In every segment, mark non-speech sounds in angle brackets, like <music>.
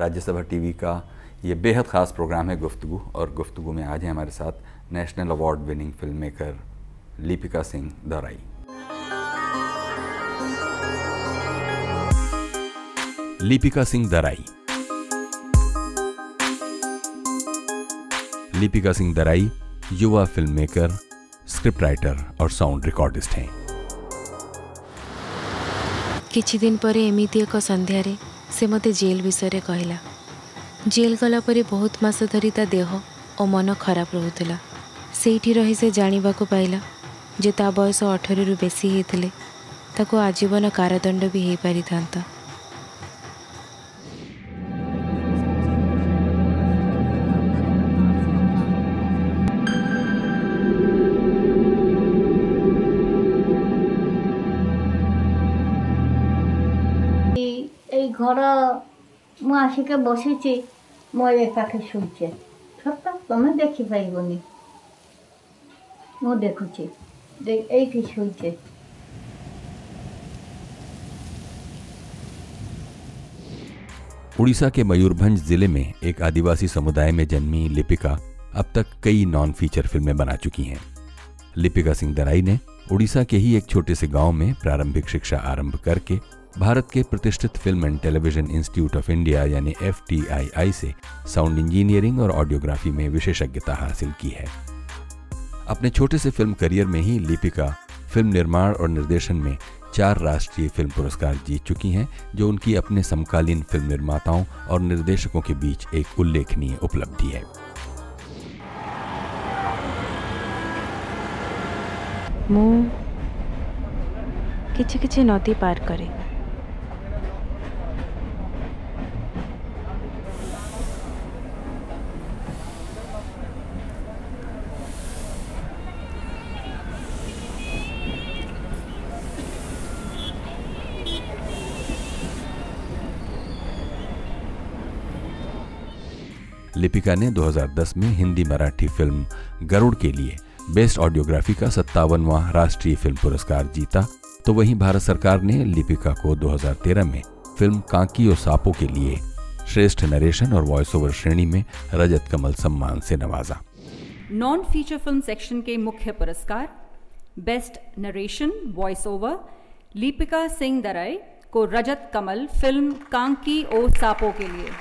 Rajya Sabha TV का ये बेहद ख़ास प्रोग्राम है गुफ्तु और गुफ्तु में आज हैं हमारे साथ national award winning film maker Lipika Singh Darai Lipika Singh Darai Lipika Singh Darai युवा फिल्म मेकर स्क्रिप्ट राइटर और साउंड रिकॉर्डिस्ट हैं किछि दिन पर एमती एक संध्यारे ସେ ମୋତେ ଜେଲ୍ ବିଷୟରେ କହିଲା ଜେଲ୍ ଗଲା ପରେ ବହୁତ ମାସ ଧରି ତା ଦେହ ଓ ମନ ଖରାପ ରହୁଥିଲା ସେଇଠି ରହି ସେ ଜାଣିବାକୁ ପାଇଲା ଯେ ତା ବୟସ ଅଠରରୁ ବେଶୀ ହୋଇଥିଲେ ତାକୁ ଆଜୀବନ କାରଦଣ୍ଡ ବି ହୋଇପାରିଥାନ୍ତା ଧର ମୁଁ ଆସିକି ବସିଛି ମୋ ଏ ପାଖେ ଶୋଇଛେ ସତ ତୁମେ ଦେଖିପାରିବନି ମୁଁ ଦେଖୁଛି ଏଇଠି ଶୋଇଛେ उड़ीसा के मयूरभंज जिले में एक आदिवासी समुदाय में जन्मी लिपिका अब तक कई नॉन फीचर फिल्में बना चुकी हैं लिपिका सिंह दराई ने उड़ीसा के ही एक छोटे से गांव में प्रारंभिक शिक्षा आरंभ करके भारत के प्रतिष्ठित film and television institute of India यानी एफ से साउंड इंजीनियरिंग और ऑडियोग्राफी में विशेषज्ञता हासिल की है अपने छोटे से फिल्म करियर में ही लिपिका फिल्म निर्माण और निर्देशन में चार राष्ट्रीय फिल्म पुरस्कार जीत चुकी हैं जो उनकी अपने समकालीन फिल्म निर्माताओं और निर्देशकों के बीच एक उल्लेखनीय उपलब्धि है ମୁଁ କିଛି କିଛି ନଦୀ लिपिका ने 2010 में हिंदी मराठी फिल्म गरुड़ के लिए बेस्ट ऑडियोग्राफी का सत्तावनवा राष्ट्रीय फिल्म पुरस्कार जीता तो वहीं भारत सरकार ने लिपिका को 2013 में फिल्म कांकी और सापो के लिए श्रेष्ठ नरेशन और वॉइस ओवर श्रेणी में रजत कमल सम्मान से नवाजा नॉन फीचर फिल्म सेक्शन के मुख्य पुरस्कार best narration voice over Lipika Singh Darai को रजत कमल फिल्म कांकी ओ सापो के लिए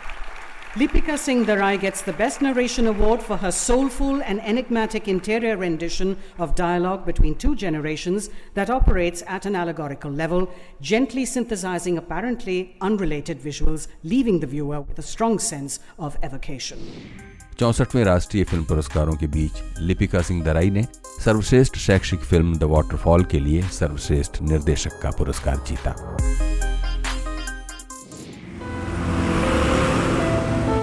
Lipika Singh Darai gets the Best Narration Award for her soulful and enigmatic interior rendition of dialogue between two generations that operates at an allegorical level, gently synthesizing apparently unrelated visuals, leaving the viewer with a strong sense of evocation. चौसठवें राष्ट्रीय film पुरस्कारों के बीच लिपिका सिंह दराई ने सर्वश्रेष्ठ शैक्षिक film the waterfall के लिए सर्वश्रेष्ठ निर्देशक का पुरस्कार जीता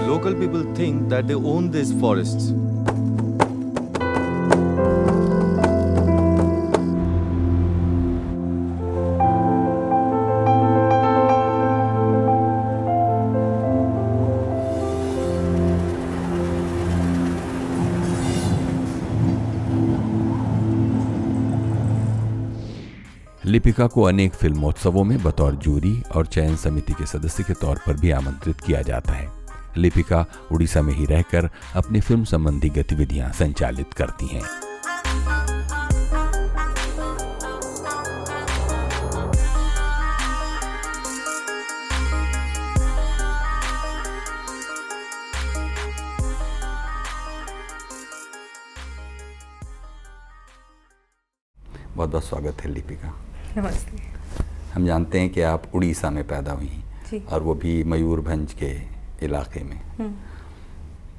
Local people think that they own these forests. Lipika को अनेक फिल्मोत्सवों में बतौर जूरी और चयन समिति के सदस्य के तौर पर भी आमंत्रित किया जाता है लिपिका उड़ीसा में ही रहकर अपनी फिल्म संबंधी गतिविधियां संचालित करती हैं बहुत बहुत स्वागत है लिपिका नमस्ते हम जानते हैं कि आप उड़ीसा में पैदा हुई और वो भी मयूरभंज के इलाके में हम्म।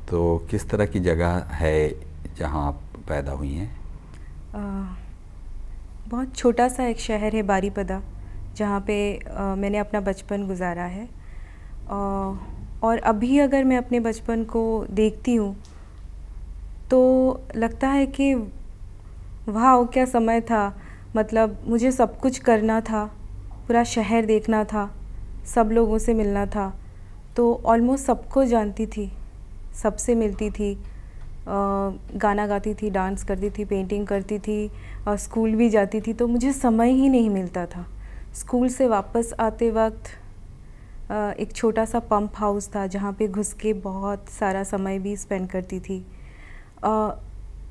तो किस तरह की जगह है जहाँ आप पैदा हुई हैं बहुत छोटा सा एक शहर है बारीपदा जहाँ पे आ, मैंने अपना बचपन गुजारा है आ, और अभी अगर मैं अपने बचपन को देखती हूँ तो लगता है कि वाह क्या समय था मतलब मुझे सब कुछ करना था पूरा शहर देखना था सब लोगों से मिलना था तो ऑलमोस्ट सबको जानती थी सबसे मिलती थी गाना गाती थी डांस करती थी पेंटिंग करती थी और स्कूल भी जाती थी तो मुझे समय ही नहीं मिलता था स्कूल से वापस आते वक्त एक छोटा सा पंप हाउस था जहाँ पे घुस के बहुत सारा समय भी स्पेंड करती थी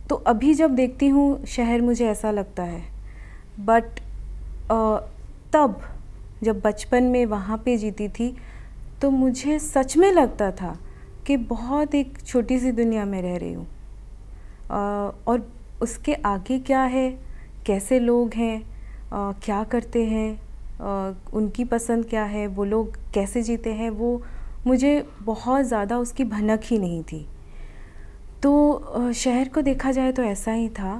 तो अभी जब देखती हूँ शहर मुझे ऐसा लगता है बट तब जब बचपन में वहाँ पे जीती थी तो मुझे सच में लगता था कि बहुत एक छोटी सी दुनिया में रह रही हूँ और उसके आगे क्या है कैसे लोग हैं क्या करते हैं उनकी पसंद क्या है वो लोग कैसे जीते हैं वो मुझे बहुत ज़्यादा उसकी भनक ही नहीं थी तो शहर को देखा जाए तो ऐसा ही था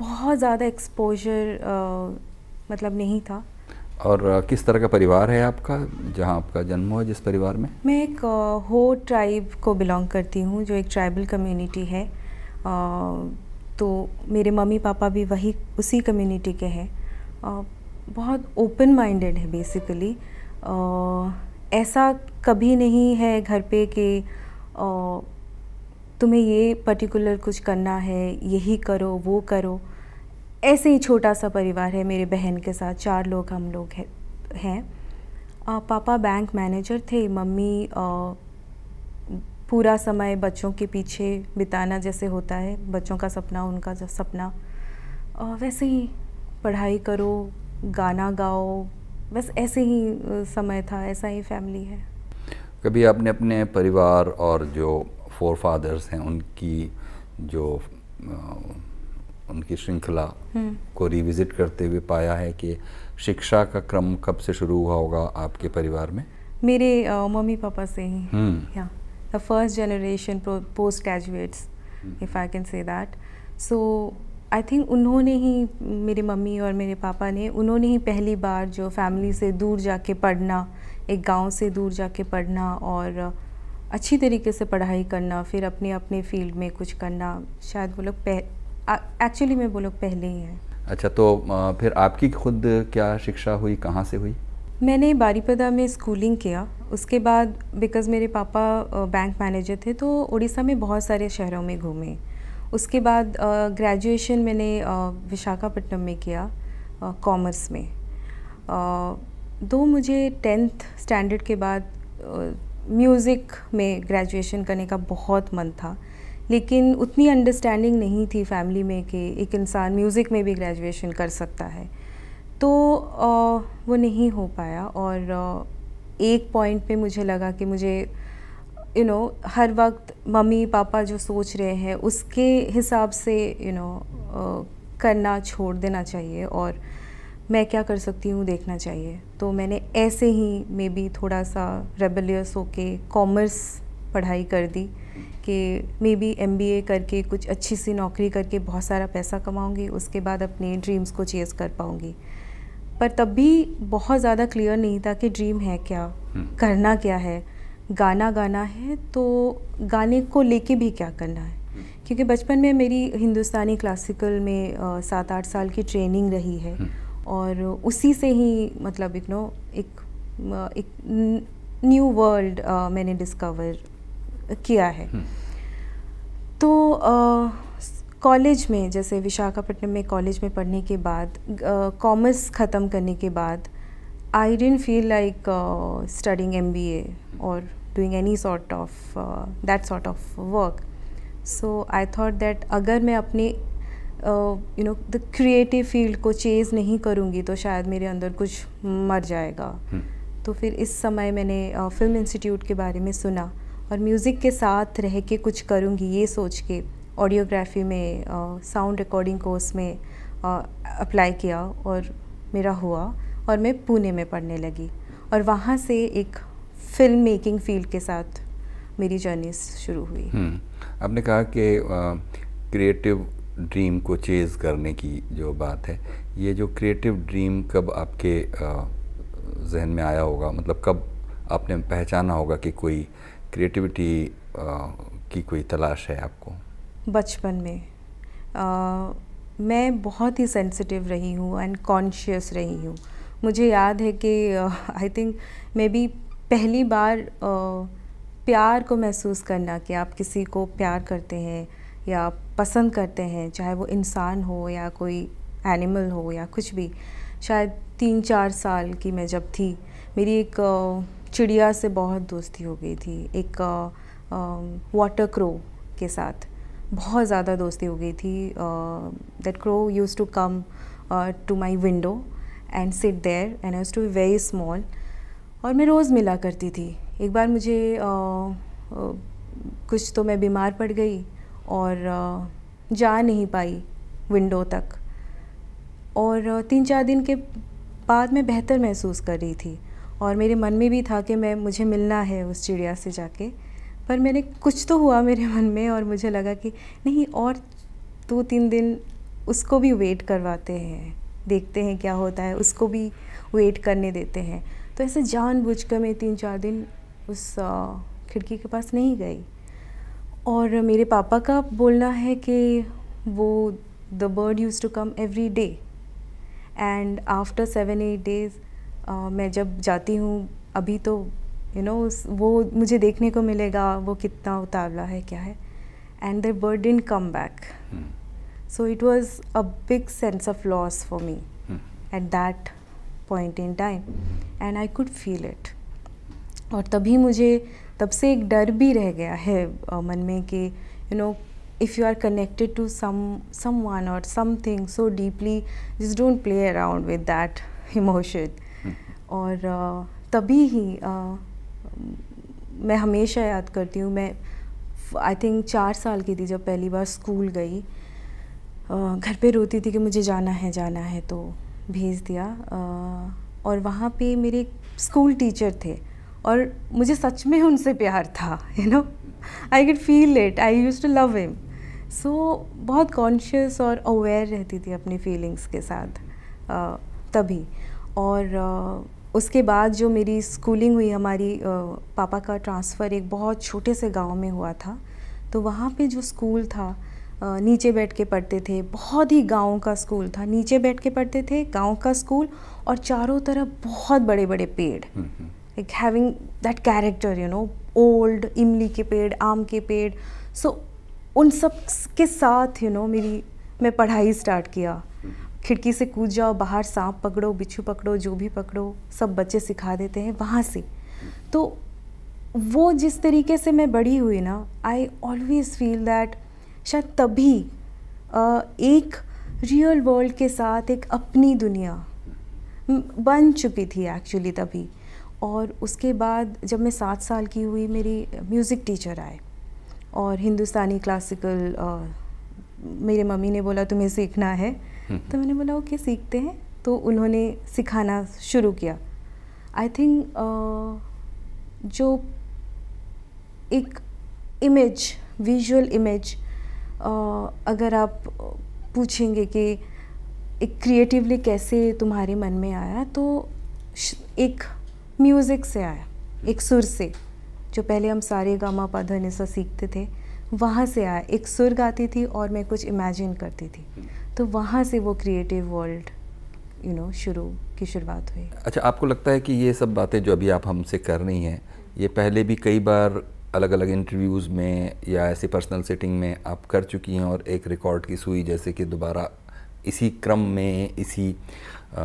बहुत ज़्यादा एक्सपोजर मतलब नहीं था और किस तरह का परिवार है आपका जहाँ आपका जन्म हुआ जिस परिवार में मैं एक हो ट्राइब को बिलोंग करती हूँ जो एक ट्राइबल कम्युनिटी है तो मेरे मम्मी पापा भी वही उसी कम्युनिटी के हैं बहुत ओपन माइंडेड है बेसिकली ऐसा कभी नहीं है घर पे कि तुम्हें ये पर्टिकुलर कुछ करना है यही करो वो करो ऐसे ही छोटा सा परिवार है मेरे बहन के साथ चार लोग हम लोग हैं है। पापा बैंक मैनेजर थे मम्मी आ, पूरा समय बच्चों के पीछे बिताना जैसे होता है बच्चों का सपना उनका सपना आ, वैसे ही पढ़ाई करो गाना गाओ बस ऐसे ही समय था ऐसा ही फैमिली है कभी आपने अपने परिवार और जो फोर फादर्स हैं उनकी जो उनकी श्रृंखला हम्म। को रिविजिट करते हुए पाया है कि शिक्षा का क्रम कब से शुरू हुआ होगा आपके परिवार में मेरे मम्मी पापा से ही the first generation post graduates if I can say that so I think उन्होंने ही मेरे मम्मी और मेरे पापा ने उन्होंने ही पहली बार जो फैमिली से दूर जाके पढ़ना एक गांव से दूर जाके पढ़ना और अच्छी तरीके से पढ़ाई करना फिर अपने अपने फील्ड में कुछ करना शायद वो लोग एक्चुअली में वो लोग पहले ही हैं अच्छा तो फिर आपकी खुद क्या शिक्षा हुई कहाँ से हुई मैंने बारीपदा में स्कूलिंग किया उसके बाद बिकॉज़ मेरे पापा बैंक मैनेजर थे तो उड़ीसा में बहुत सारे शहरों में घूमे उसके बाद ग्रेजुएशन मैंने विशाखापट्टनम में किया कॉमर्स में दो मुझे टेंथ स्टैंडर्ड के बाद म्यूज़िक में ग्रेजुएशन करने का बहुत मन था लेकिन उतनी अंडरस्टैंडिंग नहीं थी फैमिली में कि एक इंसान म्यूज़िक में भी ग्रेजुएशन कर सकता है तो वो नहीं हो पाया और एक पॉइंट पे मुझे लगा कि मुझे यू you नो know, हर वक्त मम्मी पापा जो सोच रहे हैं उसके हिसाब से यू you नो know, करना छोड़ देना चाहिए और मैं क्या कर सकती हूँ देखना चाहिए तो मैंने ऐसे ही मे बी थोड़ा सा रेबलियस होके कॉमर्स पढ़ाई कर दी कि मे बी एम करके कुछ अच्छी सी नौकरी करके बहुत सारा पैसा कमाऊँगी उसके बाद अपने ड्रीम्स को चेज़ कर पाऊँगी पर तब भी बहुत ज़्यादा क्लियर नहीं था कि ड्रीम है क्या हम्म। करना क्या है गाना गाना है तो गाने को लेके भी क्या करना है हम्म। क्योंकि बचपन में मेरी हिंदुस्तानी क्लासिकल में सात आठ साल की ट्रेनिंग रही है हम्म। और उसी से ही मतलब यू नो एक न्यू वर्ल्ड मैंने डिस्कवर किया है हम्म। तो कॉलेज में जैसे विशाखापट्टनम में कॉलेज में पढ़ने के बाद कॉमर्स ख़त्म करने के बाद I didn't feel like studying M B A और doing any sort of that sort of work so I thought that अगर मैं अपने you know the creative field को चेज़ नहीं करूँगी तो शायद मेरे अंदर कुछ मर जाएगा hmm. तो फिर इस समय मैंने फिल्म uh, इंस्टीट्यूट के बारे में सुना और म्यूज़िक के साथ रह के कुछ करूँगी ये सोच के ऑडियोग्राफी में साउंड रिकॉर्डिंग कोर्स में अप्लाई किया और मेरा हुआ और मैं पुणे में पढ़ने लगी और वहाँ से एक फिल्म मेकिंग फील्ड के साथ मेरी जर्नी शुरू हुई हम्म, आपने कहा कि क्रिएटिव ड्रीम को चेज़ करने की जो बात है ये जो क्रिएटिव ड्रीम कब आपके जहन में आया होगा मतलब कब आपने पहचाना होगा कि कोई क्रिएटिविटी की कोई तलाश है आपको बचपन में आ, मैं बहुत ही सेंसिटिव रही हूँ एंड कॉन्शियस रही हूँ मुझे याद है कि आई थिंक मे बी पहली बार आ, प्यार को महसूस करना कि आप किसी को प्यार करते हैं या पसंद करते हैं चाहे वो इंसान हो या कोई एनिमल हो या कुछ भी शायद तीन चार साल की मैं जब थी मेरी एक चिड़िया से बहुत दोस्ती हो गई थी एक वाटर क्रो के साथ बहुत ज़्यादा दोस्ती हो गई थी that crow used to come to my window and sit there and used to very small और मैं रोज़ मिला करती थी एक बार मुझे uh, uh, कुछ तो मैं बीमार पड़ गई और uh, जा नहीं पाई विंडो तक और तीन चार दिन के बाद मैं बेहतर महसूस कर रही थी और मेरे मन में भी था कि मैं मुझे मिलना है उस चिड़िया से जाके पर मैंने कुछ तो हुआ मेरे मन में और मुझे लगा कि नहीं और दो तीन दिन उसको भी वेट करवाते हैं देखते हैं क्या होता है उसको भी वेट करने देते हैं तो ऐसे कर मैं तीन चार दिन उस खिड़की के पास नहीं गई और मेरे पापा का बोलना है कि वो the bird used to come every day and after seven eight days आ, मैं जब जाती हूँ अभी तो यू नो वो मुझे देखने को मिलेगा वो कितना उतावला है क्या है and the bird in come back so it was a big sense of loss for me at that point in time and I could feel it और तभी मुझे तब से एक डर भी रह गया है मन में कि you know if you are connected to some someone और समथिंग सो डीपली जिस don't play around with that emotion और तभी ही मैं हमेशा याद करती हूँ मैं आई थिंक चार साल की थी जब पहली बार स्कूल गई घर पे रोती थी कि मुझे जाना है जाना है तो भेज दिया और वहाँ पे मेरे स्कूल टीचर थे और मुझे सच में उनसे प्यार था you know I could feel it I used to love him so बहुत कॉन्शियस और अवेयर रहती थी अपनी फीलिंग्स के साथ तभी और उसके बाद जो मेरी स्कूलिंग हुई हमारी पापा का ट्रांसफ़र एक बहुत छोटे से गांव में हुआ था तो वहाँ पे जो स्कूल था नीचे बैठ के पढ़ते थे बहुत ही गाँव का स्कूल था नीचे बैठ के पढ़ते थे गाँव का स्कूल और चारों तरफ बहुत बड़े बड़े पेड़ like having that character you know old इमली के पेड़ आम के पेड़ सो so, उन सब के साथ यू you नो know, मेरी मैं पढ़ाई स्टार्ट किया खिड़की से कूद जाओ बाहर सांप पकड़ो बिच्छू पकड़ो जो भी पकड़ो सब बच्चे सिखा देते हैं वहाँ से तो वो जिस तरीके से मैं बड़ी हुई ना आई ऑलवेज फील दैट शायद तभी एक रियल वर्ल्ड के साथ एक अपनी दुनिया बन चुकी थी एक्चुअली तभी और उसके बाद जब मैं सात साल की हुई मेरी म्यूज़िक टीचर आए और हिंदुस्तानी क्लासिकल मेरे मम्मी ने बोला तुम्हें सीखना है तो मैंने बोला ओके सीखते हैं तो उन्होंने सिखाना शुरू किया आई थिंक जो एक इमेज विजुअल इमेज अगर आप पूछेंगे कि एक क्रिएटिवली कैसे तुम्हारे मन में आया तो एक म्यूज़िक से आया एक सुर से जो पहले हम सारे गामा पाधनिसा सीखते थे वहाँ से आया एक सुर गाती थी और मैं कुछ इमेजिन करती थी तो वहाँ से वो क्रिएटिव वर्ल्ड यू नो शुरू की शुरुआत हुई अच्छा आपको लगता है कि ये सब बातें जो अभी आप हमसे कर रही हैं ये पहले भी कई बार अलग अलग इंटरव्यूज़ में या ऐसे पर्सनल सेटिंग में आप कर चुकी हैं और एक रिकॉर्ड की सुई जैसे कि दोबारा इसी क्रम में इसी आ,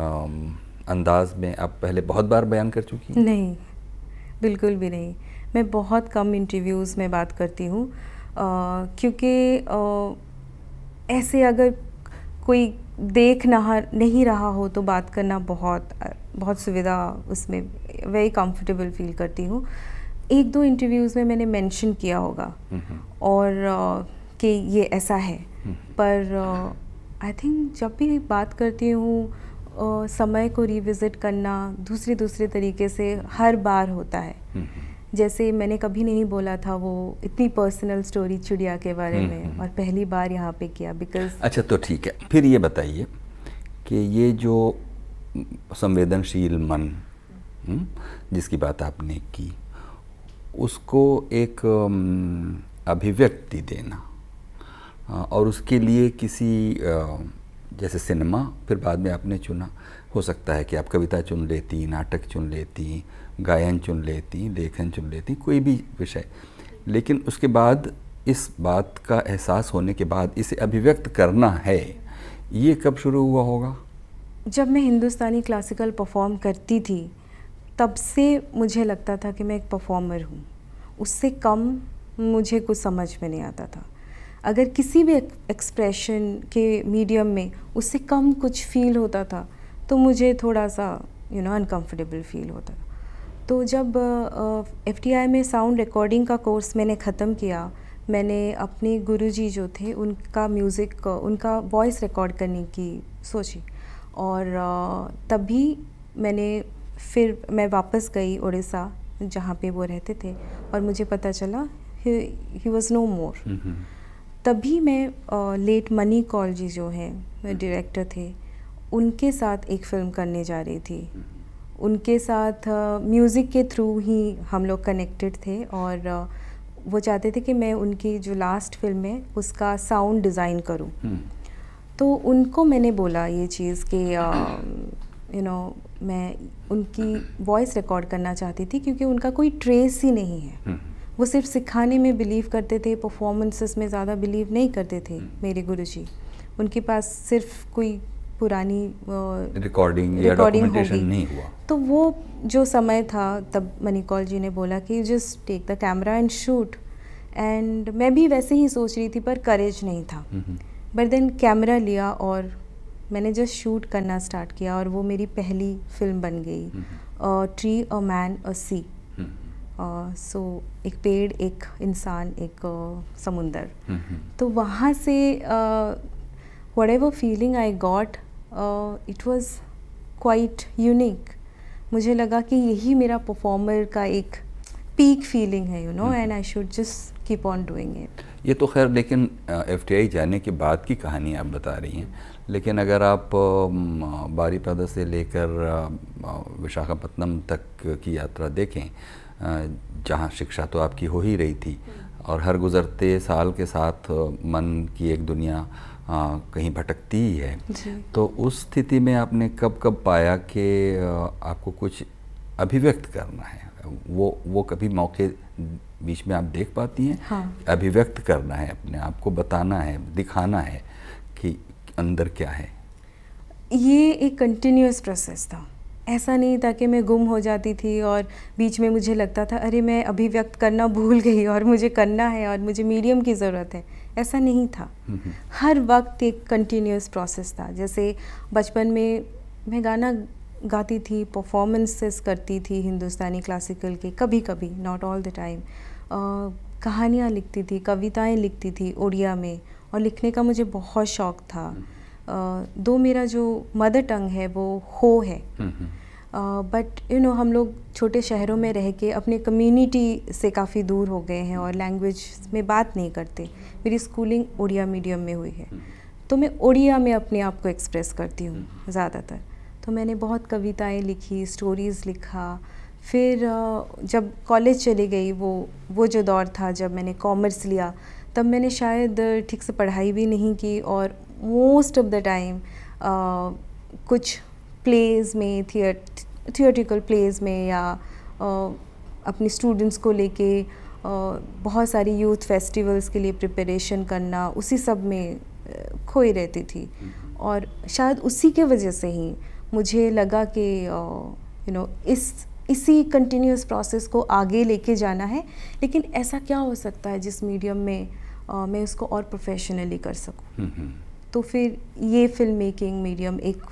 अंदाज में आप पहले बहुत बार बयान कर चुकी हैं नहीं बिल्कुल भी नहीं मैं बहुत कम इंटरव्यूज़ में बात करती हूँ क्योंकि ऐसे अगर कोई देख नहा नहीं रहा हो तो बात करना बहुत बहुत सुविधा उसमें वेरी कंफर्टेबल फील करती हूँ एक दो इंटरव्यूज़ में मैंने मेंशन किया होगा और कि ये ऐसा है पर आई थिंक जब भी बात करती हूँ समय को रिविज़िट करना दूसरे दूसरे तरीके से हर बार होता है जैसे मैंने कभी नहीं बोला था वो इतनी पर्सनल स्टोरी चिड़िया के बारे हम्म, में हम्म। और पहली बार यहाँ पे किया बिकॉज अच्छा तो ठीक है फिर ये बताइए कि ये जो संवेदनशील मन हम्म, जिसकी बात आपने की उसको एक अभिव्यक्ति देना और उसके लिए किसी जैसे सिनेमा फिर बाद में आपने चुना हो सकता है कि आप कविता चुन लेती नाटक चुन लेती गायन चुन लेती लेखन चुन लेती कोई भी विषय लेकिन उसके बाद इस बात का एहसास होने के बाद इसे अभिव्यक्त करना है ये कब शुरू हुआ होगा जब मैं हिंदुस्तानी क्लासिकल परफॉर्म करती थी तब से मुझे लगता था कि मैं एक परफॉर्मर हूँ उससे कम मुझे कुछ समझ में नहीं आता था अगर किसी भी एक्सप्रेशन के मीडियम में उससे कम कुछ फील होता था तो मुझे थोड़ा सा यू नो अनकंफर्टेबल फील होता था तो जब एफ में साउंड रिकॉर्डिंग का कोर्स मैंने ख़त्म किया मैंने अपने गुरुजी जो थे उनका म्यूज़िक उनका वॉइस रिकॉर्ड करने की सोची और तभी मैंने फिर मैं वापस गई उड़ीसा जहाँ पे वो रहते थे और मुझे पता चला ही वॉज़ नो मोर तभी मैं लेट मनी कॉल जी जो हैं डायरेक्टर हम्म। थे उनके साथ एक फ़िल्म करने जा रही थी हम्म। उनके साथ म्यूज़िक के थ्रू ही हम लोग कनेक्टेड थे और वो चाहते थे कि मैं उनकी जो लास्ट फिल्म है उसका साउंड डिज़ाइन करूं हम्म। तो उनको मैंने बोला ये चीज़ कि यू नो मैं उनकी वॉइस रिकॉर्ड करना चाहती थी क्योंकि उनका कोई ट्रेस ही नहीं है हम्म। वो सिर्फ सिखाने में बिलीव करते थे परफॉर्मेंसेस में ज़्यादा बिलीव नहीं करते थे हम्म। मेरे गुरु उनके पास सिर्फ कोई पुरानी रिकॉर्डिंग या डॉक्यूमेंटेशन नहीं हुआ तो वो जो समय था तब मनिकॉल जी ने बोला कि just take the camera and shoot एंड मैं भी वैसे ही सोच रही थी पर करेज नहीं था बट देन कैमरा लिया और मैंने जस्ट शूट करना स्टार्ट किया और वो मेरी पहली फिल्म बन गई ट्री अ मैन अ सी सो एक पेड़ एक इंसान एक uh, समुंदर तो वहाँ से uh, whatever feeling I got, uh, it was quite unique. मुझे लगा कि यही मेरा परफॉर्मर का एक पीक फीलिंग है you know and I should just keep on doing it ये तो खैर लेकिन एफ टी आई जाने के बाद की कहानी आप बता रही हैं लेकिन अगर आप um, बारी पैदा से लेकर uh, विशाखापट्टनम तक की यात्रा देखें uh, जहाँ शिक्षा तो आपकी हो ही रही थी हम्म। और हर गुज़रते साल के साथ uh, मन की एक दुनिया आ, कहीं भटकती ही है तो उस स्थिति में आपने कब कब पाया कि आपको कुछ अभिव्यक्त करना है वो वो कभी मौके बीच में आप देख पाती हैं हाँ। अभिव्यक्त करना है अपने आप को बताना है दिखाना है कि अंदर क्या है ये एक कंटिन्यूस प्रोसेस था ऐसा नहीं था कि मैं गुम हो जाती थी और बीच में मुझे लगता था अरे मैं अभिव्यक्त करना भूल गई और मुझे करना है और मुझे मीडियम की ज़रूरत है ऐसा नहीं था हर वक्त एक कंटिन्यूस प्रोसेस था जैसे बचपन में मैं गाना गाती थी परफॉर्मेंसेस करती थी हिंदुस्तानी क्लासिकल के कभी कभी नॉट ऑल द टाइम कहानियाँ लिखती थी कविताएं लिखती थी उड़िया में और लिखने का मुझे बहुत शौक़ था uh, दो मेरा जो मदर टंग है वो हो है हम्म, हम्म। बट यू नो हम लोग छोटे शहरों में रह के अपने कम्युनिटी से काफ़ी दूर हो गए हैं और लैंग्वेज में बात नहीं करते मेरी स्कूलिंग उड़िया मीडियम में हुई है तो मैं उड़िया में अपने आप को एक्सप्रेस करती हूँ ज़्यादातर तो मैंने बहुत कविताएं लिखी स्टोरीज़ लिखा फिर जब कॉलेज चली गई वो वो जो दौर था जब मैंने कॉमर्स लिया तब मैंने शायद ठीक से पढ़ाई भी नहीं की और मोस्ट ऑफ़ द टाइम कुछ प्लेज में थिएट थियोटिकल प्लेज में या अपने स्टूडेंट्स को लेके बहुत सारी यूथ फेस्टिवल्स के लिए प्रिपरेशन करना उसी सब में खोई रहती थी हम्म। और शायद उसी के वजह से ही मुझे लगा कि यू नो इस इसी कंटिन्यूस प्रोसेस को आगे लेके जाना है लेकिन ऐसा क्या हो सकता है जिस मीडियम में आ, मैं उसको और प्रोफेशनली कर सकूँ हम्म, हम्म। तो फिर ये फिल्म मेकिंग मीडियम एक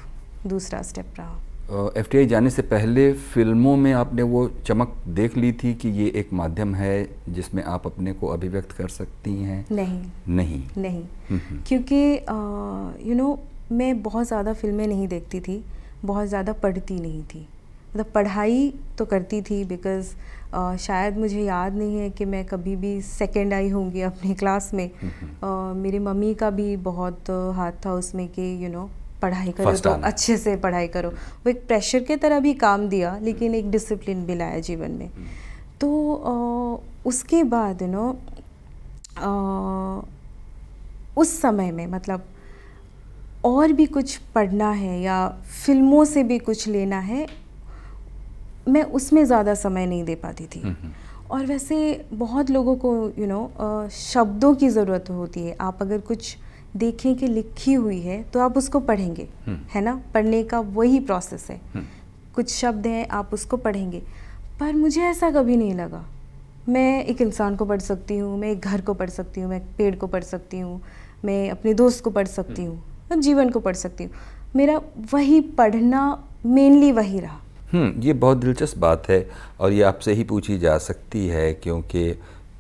दूसरा स्टेप रहा एफ uh, जाने से पहले फिल्मों में आपने वो चमक देख ली थी कि ये एक माध्यम है जिसमें आप अपने को अभिव्यक्त कर सकती हैं नहीं नहीं नहीं हम्म, हम्म। क्योंकि यू नो मैं बहुत ज़्यादा फिल्में नहीं देखती थी बहुत ज़्यादा पढ़ती नहीं थी मतलब पढ़ाई तो करती थी बिकॉज़ uh, शायद मुझे याद नहीं है कि मैं कभी भी सेकेंड आई होंगी अपनी क्लास में uh, मेरी मम्मी का भी बहुत हाथ था उसमें कि यू नो पढ़ाई करो तो अच्छे से पढ़ाई करो वो एक प्रेशर के तरह भी काम दिया लेकिन एक डिसिप्लिन भी लाया जीवन में हम्म। तो आ, उसके बाद यू नो उस समय में मतलब और भी कुछ पढ़ना है या फिल्मों से भी कुछ लेना है मैं उसमें ज़्यादा समय नहीं दे पाती थी हम्म, हम्म। और वैसे बहुत लोगों को यू you नो know, शब्दों की ज़रूरत होती है आप अगर कुछ देखें कि लिखी हुई है तो आप उसको पढ़ेंगे हम्म। है ना पढ़ने का वही प्रोसेस है हम्म। कुछ शब्द हैं आप उसको पढ़ेंगे पर मुझे ऐसा कभी नहीं लगा मैं एक इंसान को पढ़ सकती हूँ मैं एक घर को पढ़ सकती हूँ मैं एक पेड़ को पढ़ सकती हूँ मैं अपने दोस्त को पढ़ सकती हम्म। हूँ मैं जीवन को पढ़ सकती हूँ मेरा वही पढ़ना मेनली वही रहा ये बहुत दिलचस्प बात है और ये आपसे ही पूछी जा सकती है क्योंकि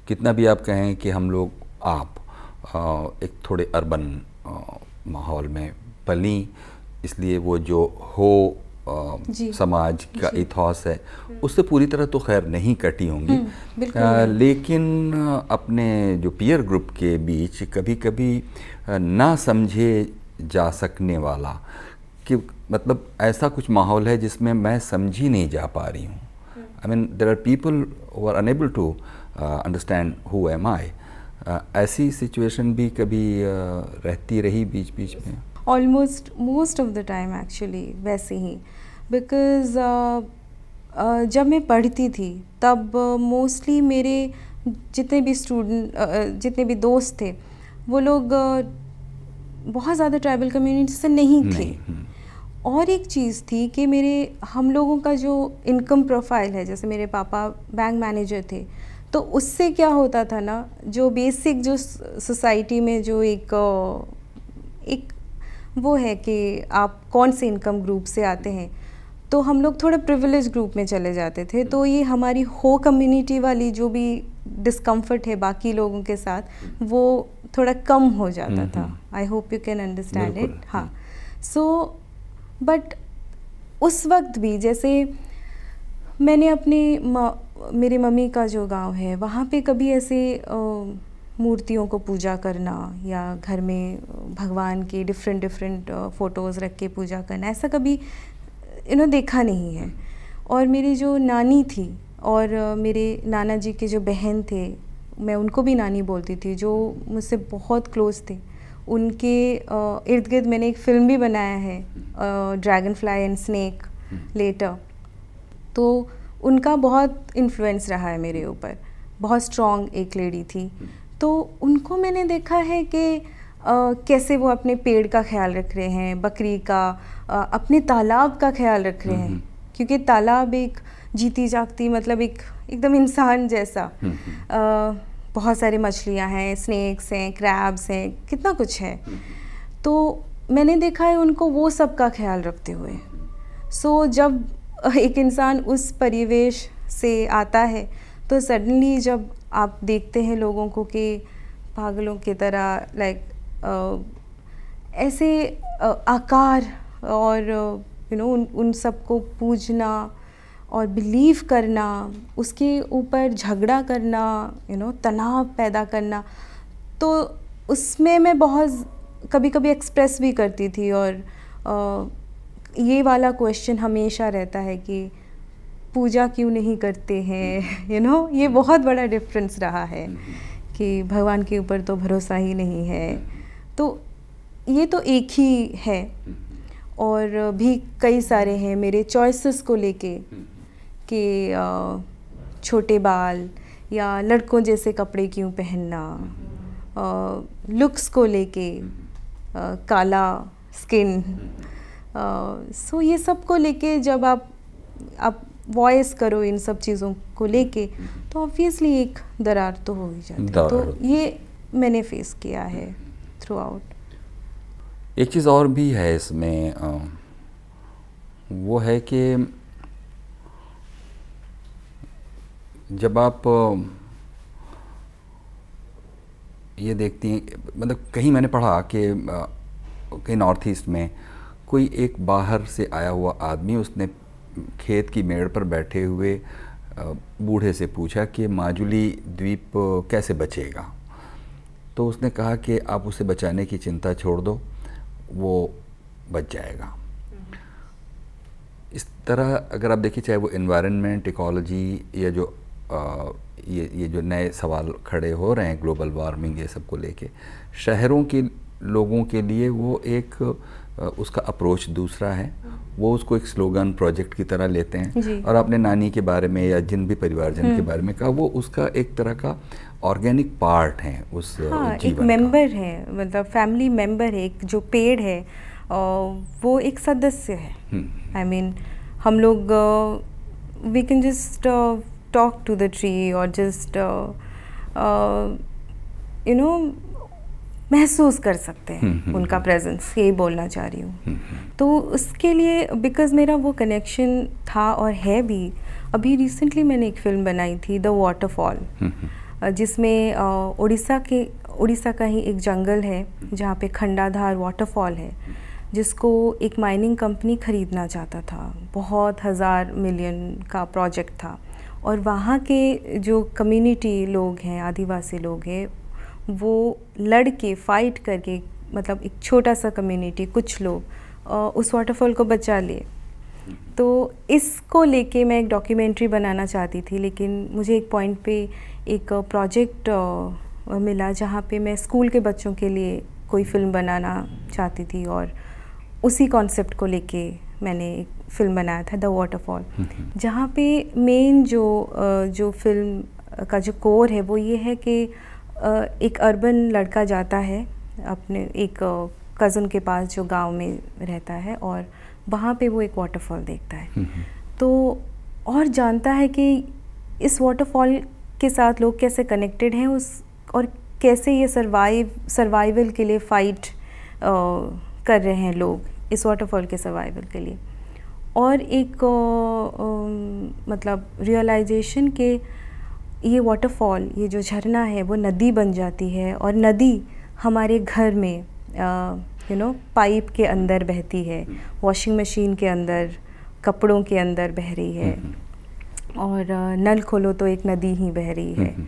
कितना भी आप कहें कि हम लोग आप एक थोड़े अर्बन माहौल में पली इसलिए वो जो हो आ, समाज का इथॉस है हम्म। उससे पूरी तरह तो खैर नहीं कटी होंगी आ, हम्म, लेकिन अपने जो पीयर ग्रुप के बीच कभी कभी ना समझे जा सकने वाला कि मतलब ऐसा कुछ माहौल है जिसमें मैं समझी नहीं जा पा रही हूँ I mean there are people who are unable to understand who am I आ, ऐसी सिचुएशन भी कभी आ, रहती रही बीच बीच में almost most of the time actually वैसे ही बिकॉज uh, uh, जब मैं पढ़ती थी तब मोस्टली uh, मेरे जितने भी स्टूडेंट जितने भी दोस्त थे वो लोग बहुत ज़्यादा ट्राइबल कम्युनिटी से नहीं थे नहीं। हम्म। और एक चीज़ थी कि मेरे हम लोगों का जो इनकम प्रोफाइल है जैसे मेरे पापा बैंक मैनेजर थे तो उससे क्या होता था ना जो बेसिक जो सोसाइटी में जो एक एक वो है कि आप कौन से इनकम ग्रुप से आते हैं तो हम लोग थोड़ा प्रिविलेज ग्रुप में चले जाते थे तो ये हमारी हो कम्युनिटी वाली जो भी डिस्कम्फर्ट है बाकी लोगों के साथ वो थोड़ा कम हो जाता था I hope you can understand it हाँ सो हम्म। बट उस वक्त भी जैसे मैंने अपने मेरे मम्मी का जो गांव है वहाँ पे कभी ऐसे मूर्तियों को पूजा करना या घर में भगवान के डिफरेंट डिफरेंट फ़ोटोज़ रख के पूजा करना ऐसा कभी इन्हों देखा नहीं है और मेरी जो नानी थी और मेरे नाना जी के जो बहन थे मैं उनको भी नानी बोलती थी जो मुझसे बहुत क्लोज़ थे उनके इर्द गिर्द मैंने एक फ़िल्म भी बनाया है dragonfly and snake letter तो उनका बहुत इन्फ्लुएंस रहा है मेरे ऊपर बहुत स्ट्रॉन्ग एक लेडी थी तो उनको मैंने देखा है कि कैसे वो अपने पेड़ का ख्याल रख रहे हैं बकरी का आ, अपने तालाब का ख्याल रख रहे हैं क्योंकि तालाब एक जीती जागती मतलब एक एकदम इंसान जैसा आ, बहुत सारे मछलियाँ हैं स्नैक्स हैं क्रैब्स हैं कितना कुछ है तो मैंने देखा है उनको वो सब का ख्याल रखते हुए सो so, जब एक इंसान उस परिवेश से आता है तो सडनली जब आप देखते हैं लोगों को कि पागलों की तरह लाइक ऐसे आकार और यू नो उन उन सबको पूजना और बिलीव करना उसके ऊपर झगड़ा करना यू नो तनाव पैदा करना तो उसमें मैं बहुत कभी कभी एक्सप्रेस भी करती थी और ये वाला क्वेश्चन हमेशा रहता है कि पूजा क्यों नहीं करते हैं यू हम्म। नो ये हम्म। बहुत बड़ा डिफरेंस रहा है हम्म। कि भगवान के ऊपर तो भरोसा ही नहीं है तो ये तो एक ही है और भी कई सारे हैं मेरे चॉइसेस को लेके कि छोटे बाल या लड़कों जैसे कपड़े क्यों पहनना लुक्स को लेके काला स्किन सो ये सब को लेके जब आप आप वॉइस करो इन सब चीज़ों को लेके तो ऑब्वियसली एक दरार तो हो ही जाती है तो ये मैंने फेस किया है थ्रू आउट एक चीज़ और भी है इसमें वो है कि जब आप ये देखती हैं मतलब कहीं मैंने पढ़ा कि कहीं नॉर्थ ईस्ट में कोई एक बाहर से आया हुआ आदमी उसने खेत की मेड़ पर बैठे हुए बूढ़े से पूछा कि माजुली द्वीप कैसे बचेगा तो उसने कहा कि आप उसे बचाने की चिंता छोड़ दो वो बच जाएगा इस तरह अगर आप देखिए चाहे वो इन्वायरमेंट इकोलॉजी या जो आ, ये ये जो नए सवाल खड़े हो रहे हैं ग्लोबल वार्मिंग ये सब को लेके शहरों के लोगों के लिए वो एक उसका अप्रोच दूसरा है वो उसको एक स्लोगन प्रोजेक्ट की तरह लेते हैं और आपने नानी के बारे में या जिन भी परिवारजन के हम्म। बारे में कहा वो उसका एक तरह का ऑर्गेनिक पार्ट है उस हाँ, जीवन एक मेंबर है मतलब फैमिली मेंबर है एक जो पेड़ है वो एक सदस्य है आई हम्म। मीन हम लोग we can just talk to the tree और जस्ट यू नो महसूस कर सकते हैं हम्म, हम्म, उनका प्रेजेंस हम्म। ये बोलना चाह रही हूँ तो उसके लिए बिकॉज मेरा वो कनेक्शन था और है भी अभी रिसेंटली मैंने एक फिल्म बनाई थी द वाटरफॉल जिसमें उड़ीसा के उड़ीसा का ही एक जंगल है जहाँ पे खंडाधार वाटरफॉल है जिसको एक माइनिंग कंपनी ख़रीदना चाहता था बहुत हज़ार मिलियन का प्रोजेक्ट था और वहाँ के जो कम्युनिटी लोग हैं आदिवासी लोग हैं वो लड़ के फाइट करके मतलब एक छोटा सा कम्युनिटी कुछ लोग उस वाटरफॉल को बचा लिए हम्म। तो इसको लेके मैं एक डॉक्यूमेंट्री बनाना चाहती थी लेकिन मुझे एक पॉइंट पे एक प्रोजेक्ट मिला जहाँ पे मैं स्कूल के बच्चों के लिए कोई फिल्म बनाना चाहती थी और उसी कॉन्सेप्ट को लेके मैंने एक फिल्म बनाया था द वाटरफॉल हम्म। जहाँ पे मेन जो जो फिल्म का जो कोर है वो ये है कि एक अर्बन लड़का जाता है अपने एक कज़न के पास जो गांव में रहता है और वहाँ पे वो एक वाटरफॉल देखता है हम्म, हम्म। तो और जानता है कि इस वाटरफॉल के साथ लोग कैसे कनेक्टेड हैं उस और कैसे ये सर्वाइव सर्वाइवल के लिए फ़ाइट कर रहे हैं लोग इस वाटरफॉल के सर्वाइवल के लिए और एक आ, आ, मतलब रियलाइजेशन के ये वाटरफॉल ये जो झरना है वो नदी बन जाती है और नदी हमारे घर में यू नो पाइप के अंदर बहती है वॉशिंग मशीन के अंदर कपड़ों के अंदर बह रही है हम्म, हम्म। और नल खोलो तो एक नदी ही बह रही है हम्म,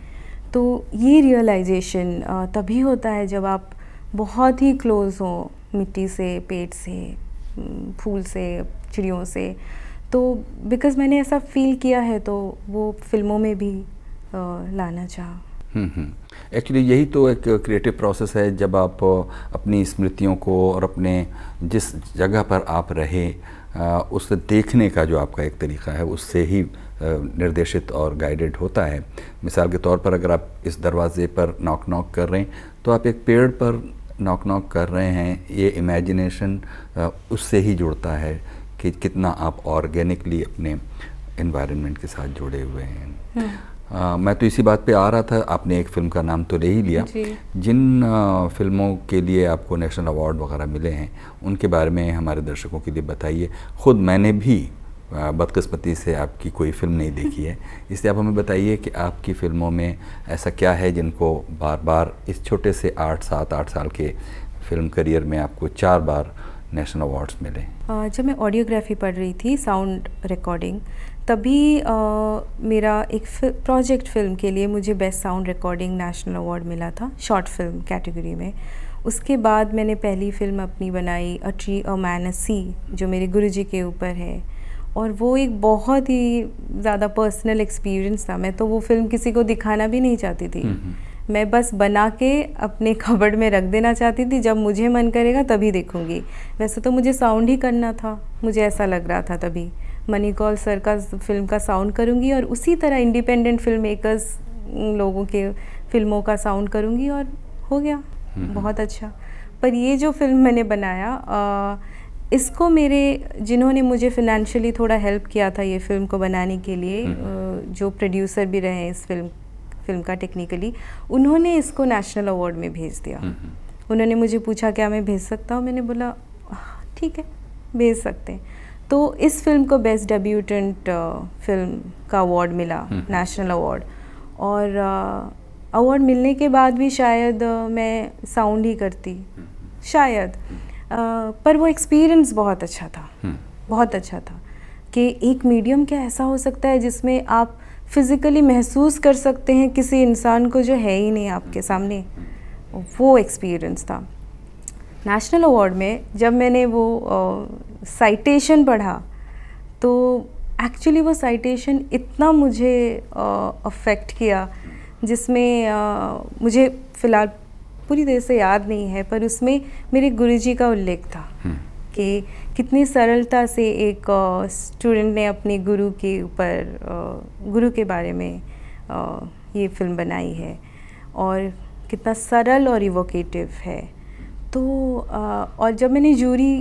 तो ये रियलाइजेशन तभी होता है जब आप बहुत ही क्लोज हो मिट्टी से पेड़ से फूल से चिड़ियों से तो बिकॉज़ मैंने ऐसा फील किया है तो वो फिल्मों में भी लाना चाहा एक्चुअली हम्म, हम्म। यही तो एक क्रिएटिव प्रोसेस है जब आप अपनी स्मृतियों को और अपने जिस जगह पर आप रहे उससे देखने का जो आपका एक तरीका है उससे ही निर्देशित और गाइडेड होता है मिसाल के तौर पर अगर आप इस दरवाज़े पर नॉक नॉक कर रहे हैं तो आप एक पेड़ पर नॉक नॉक कर रहे हैं ये इमेजिनेशन उससे ही जुड़ता है कि कितना आप ऑर्गेनिकली अपने इन्वायरमेंट के साथ जुड़े हुए हैं हम्म। आ, मैं तो इसी बात पे आ रहा था आपने एक फ़िल्म का नाम तो ले ही लिया जिन आ, फिल्मों के लिए आपको नेशनल अवार्ड वगैरह मिले हैं उनके बारे में हमारे दर्शकों के लिए बताइए ख़ुद मैंने भी बदकस्मती से आपकी कोई फिल्म नहीं देखी है <laughs> इसलिए आप हमें बताइए कि आपकी फ़िल्मों में ऐसा क्या है जिनको बार बार इस छोटे से आठ सात आठ साल के फिल्म करियर में आपको चार बार नेशनल अवार्ड्स मिले जब मैं ऑडियोग्राफी पढ़ रही थी साउंड रिकॉर्डिंग तभी आ, मेरा एक फि, प्रोजेक्ट फ़िल्म के लिए मुझे best sound recording national award मिला था शॉर्ट फिल्म कैटेगरी में उसके बाद मैंने पहली फ़िल्म अपनी बनाई अ ट्री अ मैन सी जो मेरे गुरु जी के ऊपर है और वो एक बहुत ही ज़्यादा पर्सनल एक्सपीरियंस था मैं तो वो फिल्म किसी को दिखाना भी नहीं चाहती थी हम्म, हम्म। मैं बस बना के अपने कबड़ में रख देना चाहती थी जब मुझे मन करेगा तभी देखूंगी वैसे तो मुझे साउंड ही करना था मुझे ऐसा लग रहा था तभी मनी कॉल सर का फिल्म का साउंड करूँगी और उसी तरह इंडिपेंडेंट फिल्म मेकर्स लोगों के फिल्मों का साउंड करूँगी और हो गया बहुत अच्छा पर ये जो फिल्म मैंने बनाया आ, इसको मेरे जिन्होंने मुझे फिनेंशियली थोड़ा हेल्प किया था ये फिल्म को बनाने के लिए हम्म। जो प्रोड्यूसर भी रहे इस फिल्म फिल्म का टेक्निकली उन्होंने इसको नेशनल अवार्ड में भेज दिया उन्होंने मुझे पूछा क्या मैं भेज सकता हूँ मैंने बोला हाँ, ठीक है भेज सकते हैं तो इस फिल्म को बेस्ट डेब्यूटेंट uh, फिल्म का अवार्ड मिला नेशनल हम्म, अवार्ड हम्म। और अवार्ड uh, मिलने के बाद भी शायद uh, मैं साउंड ही करती हम्म, शायद पर वो एक्सपीरियंस बहुत अच्छा था बहुत अच्छा था कि एक मीडियम क्या ऐसा हो सकता है जिसमें आप फिज़िकली महसूस कर सकते हैं किसी इंसान को जो है ही नहीं आपके सामने वो एक्सपीरियंस था नेशनल अवार्ड में जब मैंने वो साइटेशन पढ़ा तो एक्चुअली वो साइटेशन इतना मुझे अफेक्ट किया जिसमें uh, मुझे फ़िलहाल पूरी तरह से याद नहीं है पर उसमें मेरे गुरुजी का उल्लेख था हम्म। कि कितनी सरलता से एक स्टूडेंट ने अपने गुरु के ऊपर गुरु के बारे में uh, ये फिल्म बनाई है और कितना सरल और इवोकेटिव है तो uh, और जब मैंने जूरी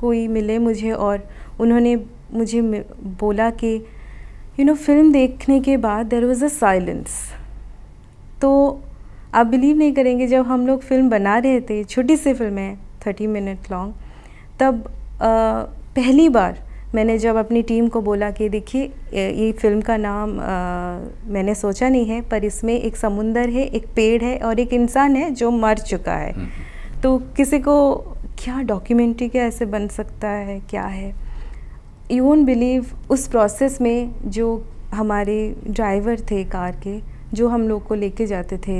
कोई मिले मुझे और उन्होंने मुझे बोला कि यू नो फिल्म देखने के बाद देर वॉज़ अ साइलेंस तो आप बिलीव नहीं करेंगे जब हम लोग फिल्म बना रहे थे छोटी सी फिल्म है थर्टी मिनट लॉन्ग तब आ, पहली बार मैंने जब अपनी टीम को बोला कि देखिए ये फिल्म का नाम आ, मैंने सोचा नहीं है पर इसमें एक समुंदर है एक पेड़ है और एक इंसान है जो मर चुका है हम्म। तो किसी को क्या डॉक्यूमेंट्री क्या ऐसे बन सकता है क्या है यू वोट बिलीव उस प्रोसेस में जो हमारे ड्राइवर थे कार के जो हम लोग को लेके जाते थे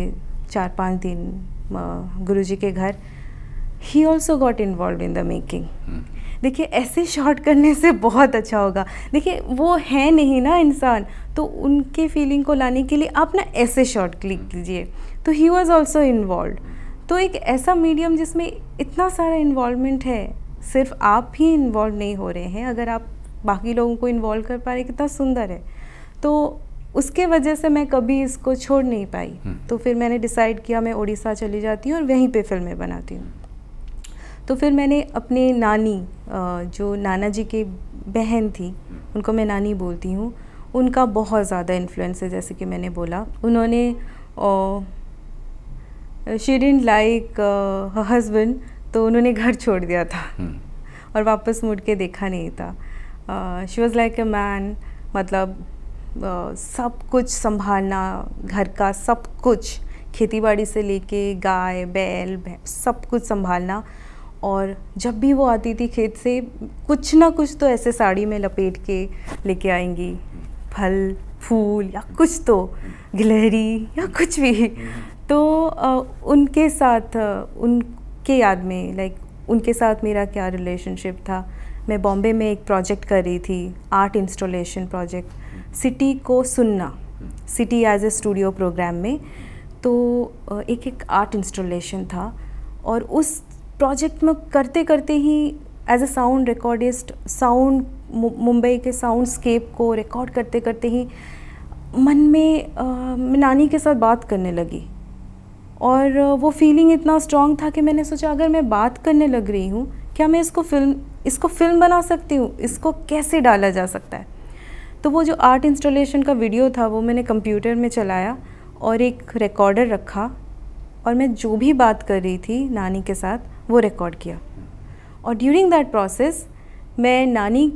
चार पाँच दिन गुरु जी के घर ही also got involve in the making देखिए ऐसे शॉर्ट करने से बहुत अच्छा होगा देखिए वो है नहीं ना इंसान तो उनके फीलिंग को लाने के लिए आप ना ऐसे शॉर्ट क्लिक कीजिए तो ही वॉज़ ऑल्सो इन्वॉल्व तो एक ऐसा मीडियम जिसमें इतना सारा इन्वॉल्वमेंट है सिर्फ आप ही इन्वॉल्व नहीं हो रहे हैं अगर आप बाकी लोगों को इन्वॉल्व कर पा रहे कितना सुंदर है तो उसके वजह से मैं कभी इसको छोड़ नहीं पाई हम्म। तो फिर मैंने डिसाइड किया मैं उड़ीसा चली जाती हूँ और वहीं पे फिल्में बनाती हूँ तो फिर मैंने अपने नानी जो नाना जी की बहन थी उनको मैं नानी बोलती हूँ उनका बहुत ज़्यादा इन्फ्लुएंस है जैसे कि मैंने बोला उन्होंने शी डिन लाइक हस्बैंड तो उन्होंने घर छोड़ दिया था hmm. और वापस मुड़ के देखा नहीं था she was like a man मतलब uh, सब कुछ संभालना घर का सब कुछ खेती बाड़ी से लेके गाय बैल सब कुछ संभालना और जब भी वो आती थी खेत से कुछ ना कुछ तो ऐसे साड़ी में लपेट के लेके आएंगी फल फूल या कुछ तो गिलहरी या कुछ भी हम्म। तो आ, उनके साथ उनके याद में लाइक उनके साथ मेरा क्या रिलेशनशिप था मैं बॉम्बे में एक प्रोजेक्ट कर रही थी आर्ट इंस्टॉलेशन प्रोजेक्ट सिटी को सुनना city as a studio programme में तो एक एक आर्ट इंस्टॉलेशन था और उस प्रोजेक्ट में करते करते ही as a sound recordist sound Mumbai के साउंड स्केप को रिकॉर्ड करते करते ही मन में मैं नानी के साथ बात करने लगी और वो फीलिंग इतना स्ट्रॉन्ग था कि मैंने सोचा अगर मैं बात करने लग रही हूँ क्या मैं इसको फिल्म इसको फिल्म बना सकती हूँ इसको कैसे डाला जा सकता है तो वो जो आर्ट इंस्टॉलेशन का वीडियो था वो मैंने कंप्यूटर में चलाया और एक रिकॉर्डर रखा और मैं जो भी बात कर रही थी नानी के साथ वो रिकॉर्ड किया और ड्यूरिंग दैट प्रोसेस मैं नानी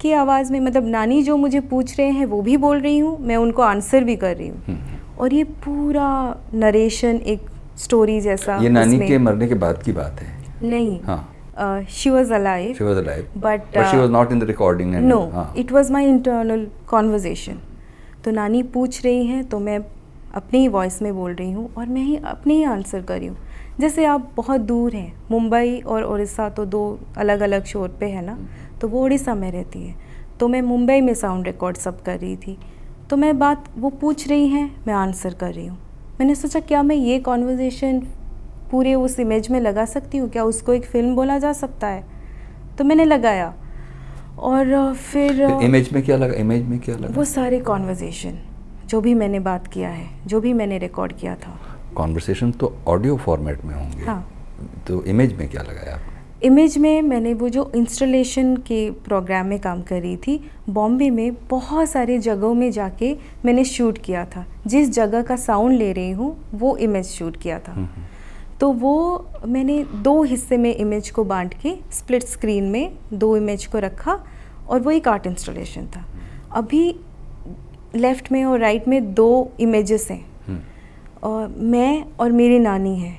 की आवाज़ में मतलब नानी जो मुझे पूछ रहे हैं वो भी बोल रही हूँ मैं उनको आंसर भी कर रही हूँ हम्म, हम्म। और ये पूरा नरेशन एक स्टोरी जैसा ये नानी के मरने के बाद की बात है नहीं हाँ uh, she was alive she was alive but, uh, but she uh, was not in the recording and, no हाँ. it was my internal conversation तो नानी पूछ रही हैं तो मैं अपने ही वॉइस में बोल रही हूँ और मैं ही अपने ही आंसर कर रही हूँ जैसे आप बहुत दूर हैं मुंबई और उड़ीसा तो दो अलग अलग शोर पे है ना तो वो उड़ीसा में रहती है तो मैं मुंबई में साउंड रिकॉर्ड सब कर रही थी तो मैं बात वो पूछ रही हैं मैं आंसर कर रही हूँ मैंने सोचा क्या मैं ये कॉन्वर्जेसन पूरे उस इमेज में लगा सकती हूँ क्या उसको एक फ़िल्म बोला जा सकता है तो मैंने लगाया और फिर इमेज में क्या लगा इमेज में क्या लगा वो सारे कॉन्वर्जेसन जो भी मैंने बात किया है जो भी मैंने रिकॉर्ड किया था कॉन्वर्सेशन तो ऑडियो फॉर्मेट में होंगे हाँ तो इमेज में क्या लगाया आप इमेज में मैंने वो जो इंस्टॉलेशन के प्रोग्राम में काम कर रही थी बॉम्बे में बहुत सारे जगहों में जाके मैंने शूट किया था जिस जगह का साउंड ले रही हूँ वो इमेज शूट किया था हम्म, हम्म। तो वो मैंने दो हिस्से में इमेज को बांट के स्प्लिट स्क्रीन में दो इमेज को रखा और वो एक आर्ट इंस्टॉलेशन था अभी लेफ़्ट में और राइट में दो इमेजेस हैं हम्म। और मैं और मेरी नानी है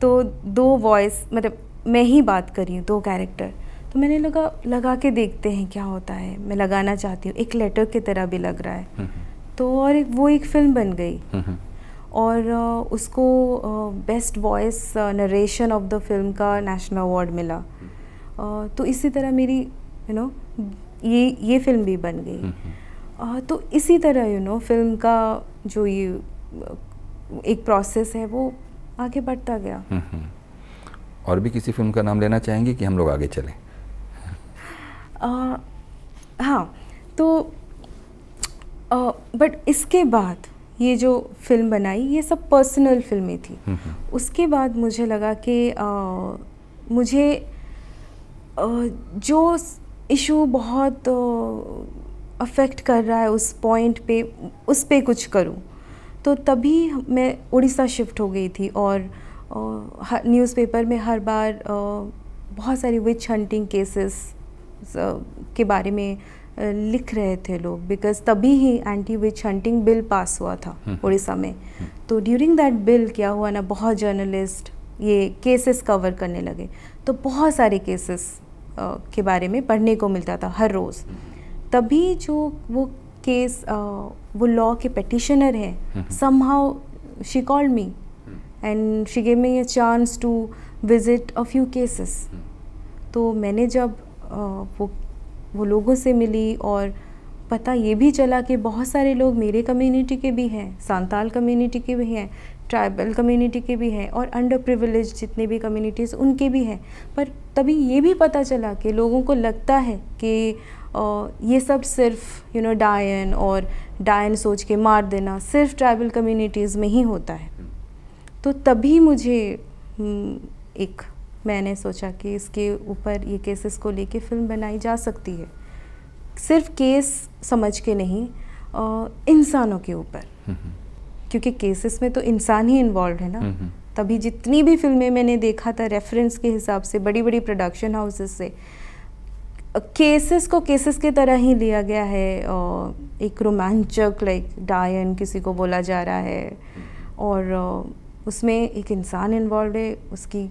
तो दो वॉइस मतलब मैं ही बात कर रही हूँ दो कैरेक्टर तो मैंने लगा लगा के देखते हैं क्या होता है मैं लगाना चाहती हूँ एक लेटर की तरह भी लग रहा है हम्म, हम्म। तो और एक वो एक फिल्म बन गई हम्म, और उसको best voice narration of the film का नेशनल अवार्ड मिला तो इसी तरह मेरी यू नो ये ये फिल्म भी बन गई तो इसी तरह यू नो फिल्म का जो ये एक प्रोसेस है वो आगे बढ़ता गया और भी किसी फिल्म का नाम लेना चाहेंगे कि हम लोग आगे चलें हाँ तो बट इसके बाद ये जो फिल्म बनाई ये सब पर्सनल फिल्में थी हम्म, हम्म। उसके बाद मुझे लगा कि आ, मुझे आ, जो इशू बहुत अफेक्ट कर रहा है उस पॉइंट पे उस पर कुछ करूँ तो तभी मैं उड़ीसा शिफ्ट हो गई थी और न्यूज़पेपर में हर बार बहुत सारी विच हंटिंग केसेस के बारे में लिख रहे थे लोग बिकॉज तभी ही anti witch hunting bill pass हुआ था हम्म, हम्म। उड़ीसा में हम्म। तो ड्यूरिंग दैट बिल क्या हुआ ना बहुत जर्नलिस्ट ये केसेस कवर करने लगे तो बहुत सारे केसेस के बारे में पढ़ने को मिलता था हर रोज़ तभी जो वो केस वो लॉ के पटिशनर हैं some she called me and she gave me a chance to visit a few cases तो मैंने जब वो वो लोगों से मिली और पता ये भी चला कि बहुत सारे लोग मेरे कम्युनिटी के भी हैं सांताल कम्युनिटी के भी हैं ट्राइबल कम्युनिटी के भी हैं और अंडर प्रिविलेज जितने भी कम्युनिटीज़ उनके भी हैं पर तभी ये भी पता चला कि लोगों को लगता है कि ये सब सिर्फ यू नो डायन और डायन सोच के मार देना सिर्फ ट्राइबल कम्युनिटीज़ में ही होता है तो तभी मुझे हम्म, एक मैंने सोचा कि इसके ऊपर ये केसेस को लेके फिल्म बनाई जा सकती है सिर्फ केस समझ के नहीं इंसानों के ऊपर क्योंकि केसेस में तो इंसान ही इन्वॉल्व है ना तभी जितनी भी फिल्में मैंने देखा था रेफरेंस के हिसाब से बड़ी बड़ी प्रोडक्शन हाउसेस से केसेस को केसेस के तरह ही लिया गया है एक रोमांचक लाइक डायन किसी को बोला जा रहा है और उसमें एक इंसान इन्वॉल्व है उसकी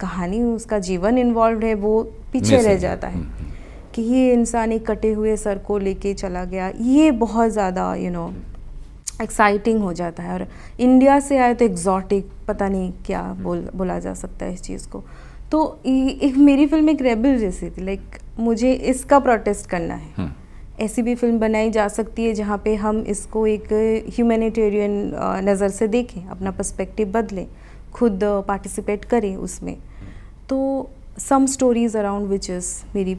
कहानी उसका जीवन इन्वॉल्व है वो पीछे रह जाता है mm-hmm. कि ये इंसान एक कटे हुए सर को लेके चला गया ये बहुत ज़्यादा यू नो एक्साइटिंग हो जाता है और इंडिया से आए तो एक्जॉटिक पता नहीं क्या बोल बोला जा सकता है इस चीज़ को तो एक मेरी फिल्म एक रेबल जैसी थी लाइक मुझे इसका प्रोटेस्ट करना है hmm. ऐसी भी फिल्म बनाई जा सकती है जहाँ पे हम इसको एक ह्यूमैनिटेरियन नज़र से देखें अपना पर्सपेक्टिव बदलें खुद पार्टिसिपेट करें उसमें तो some stories around which is मेरी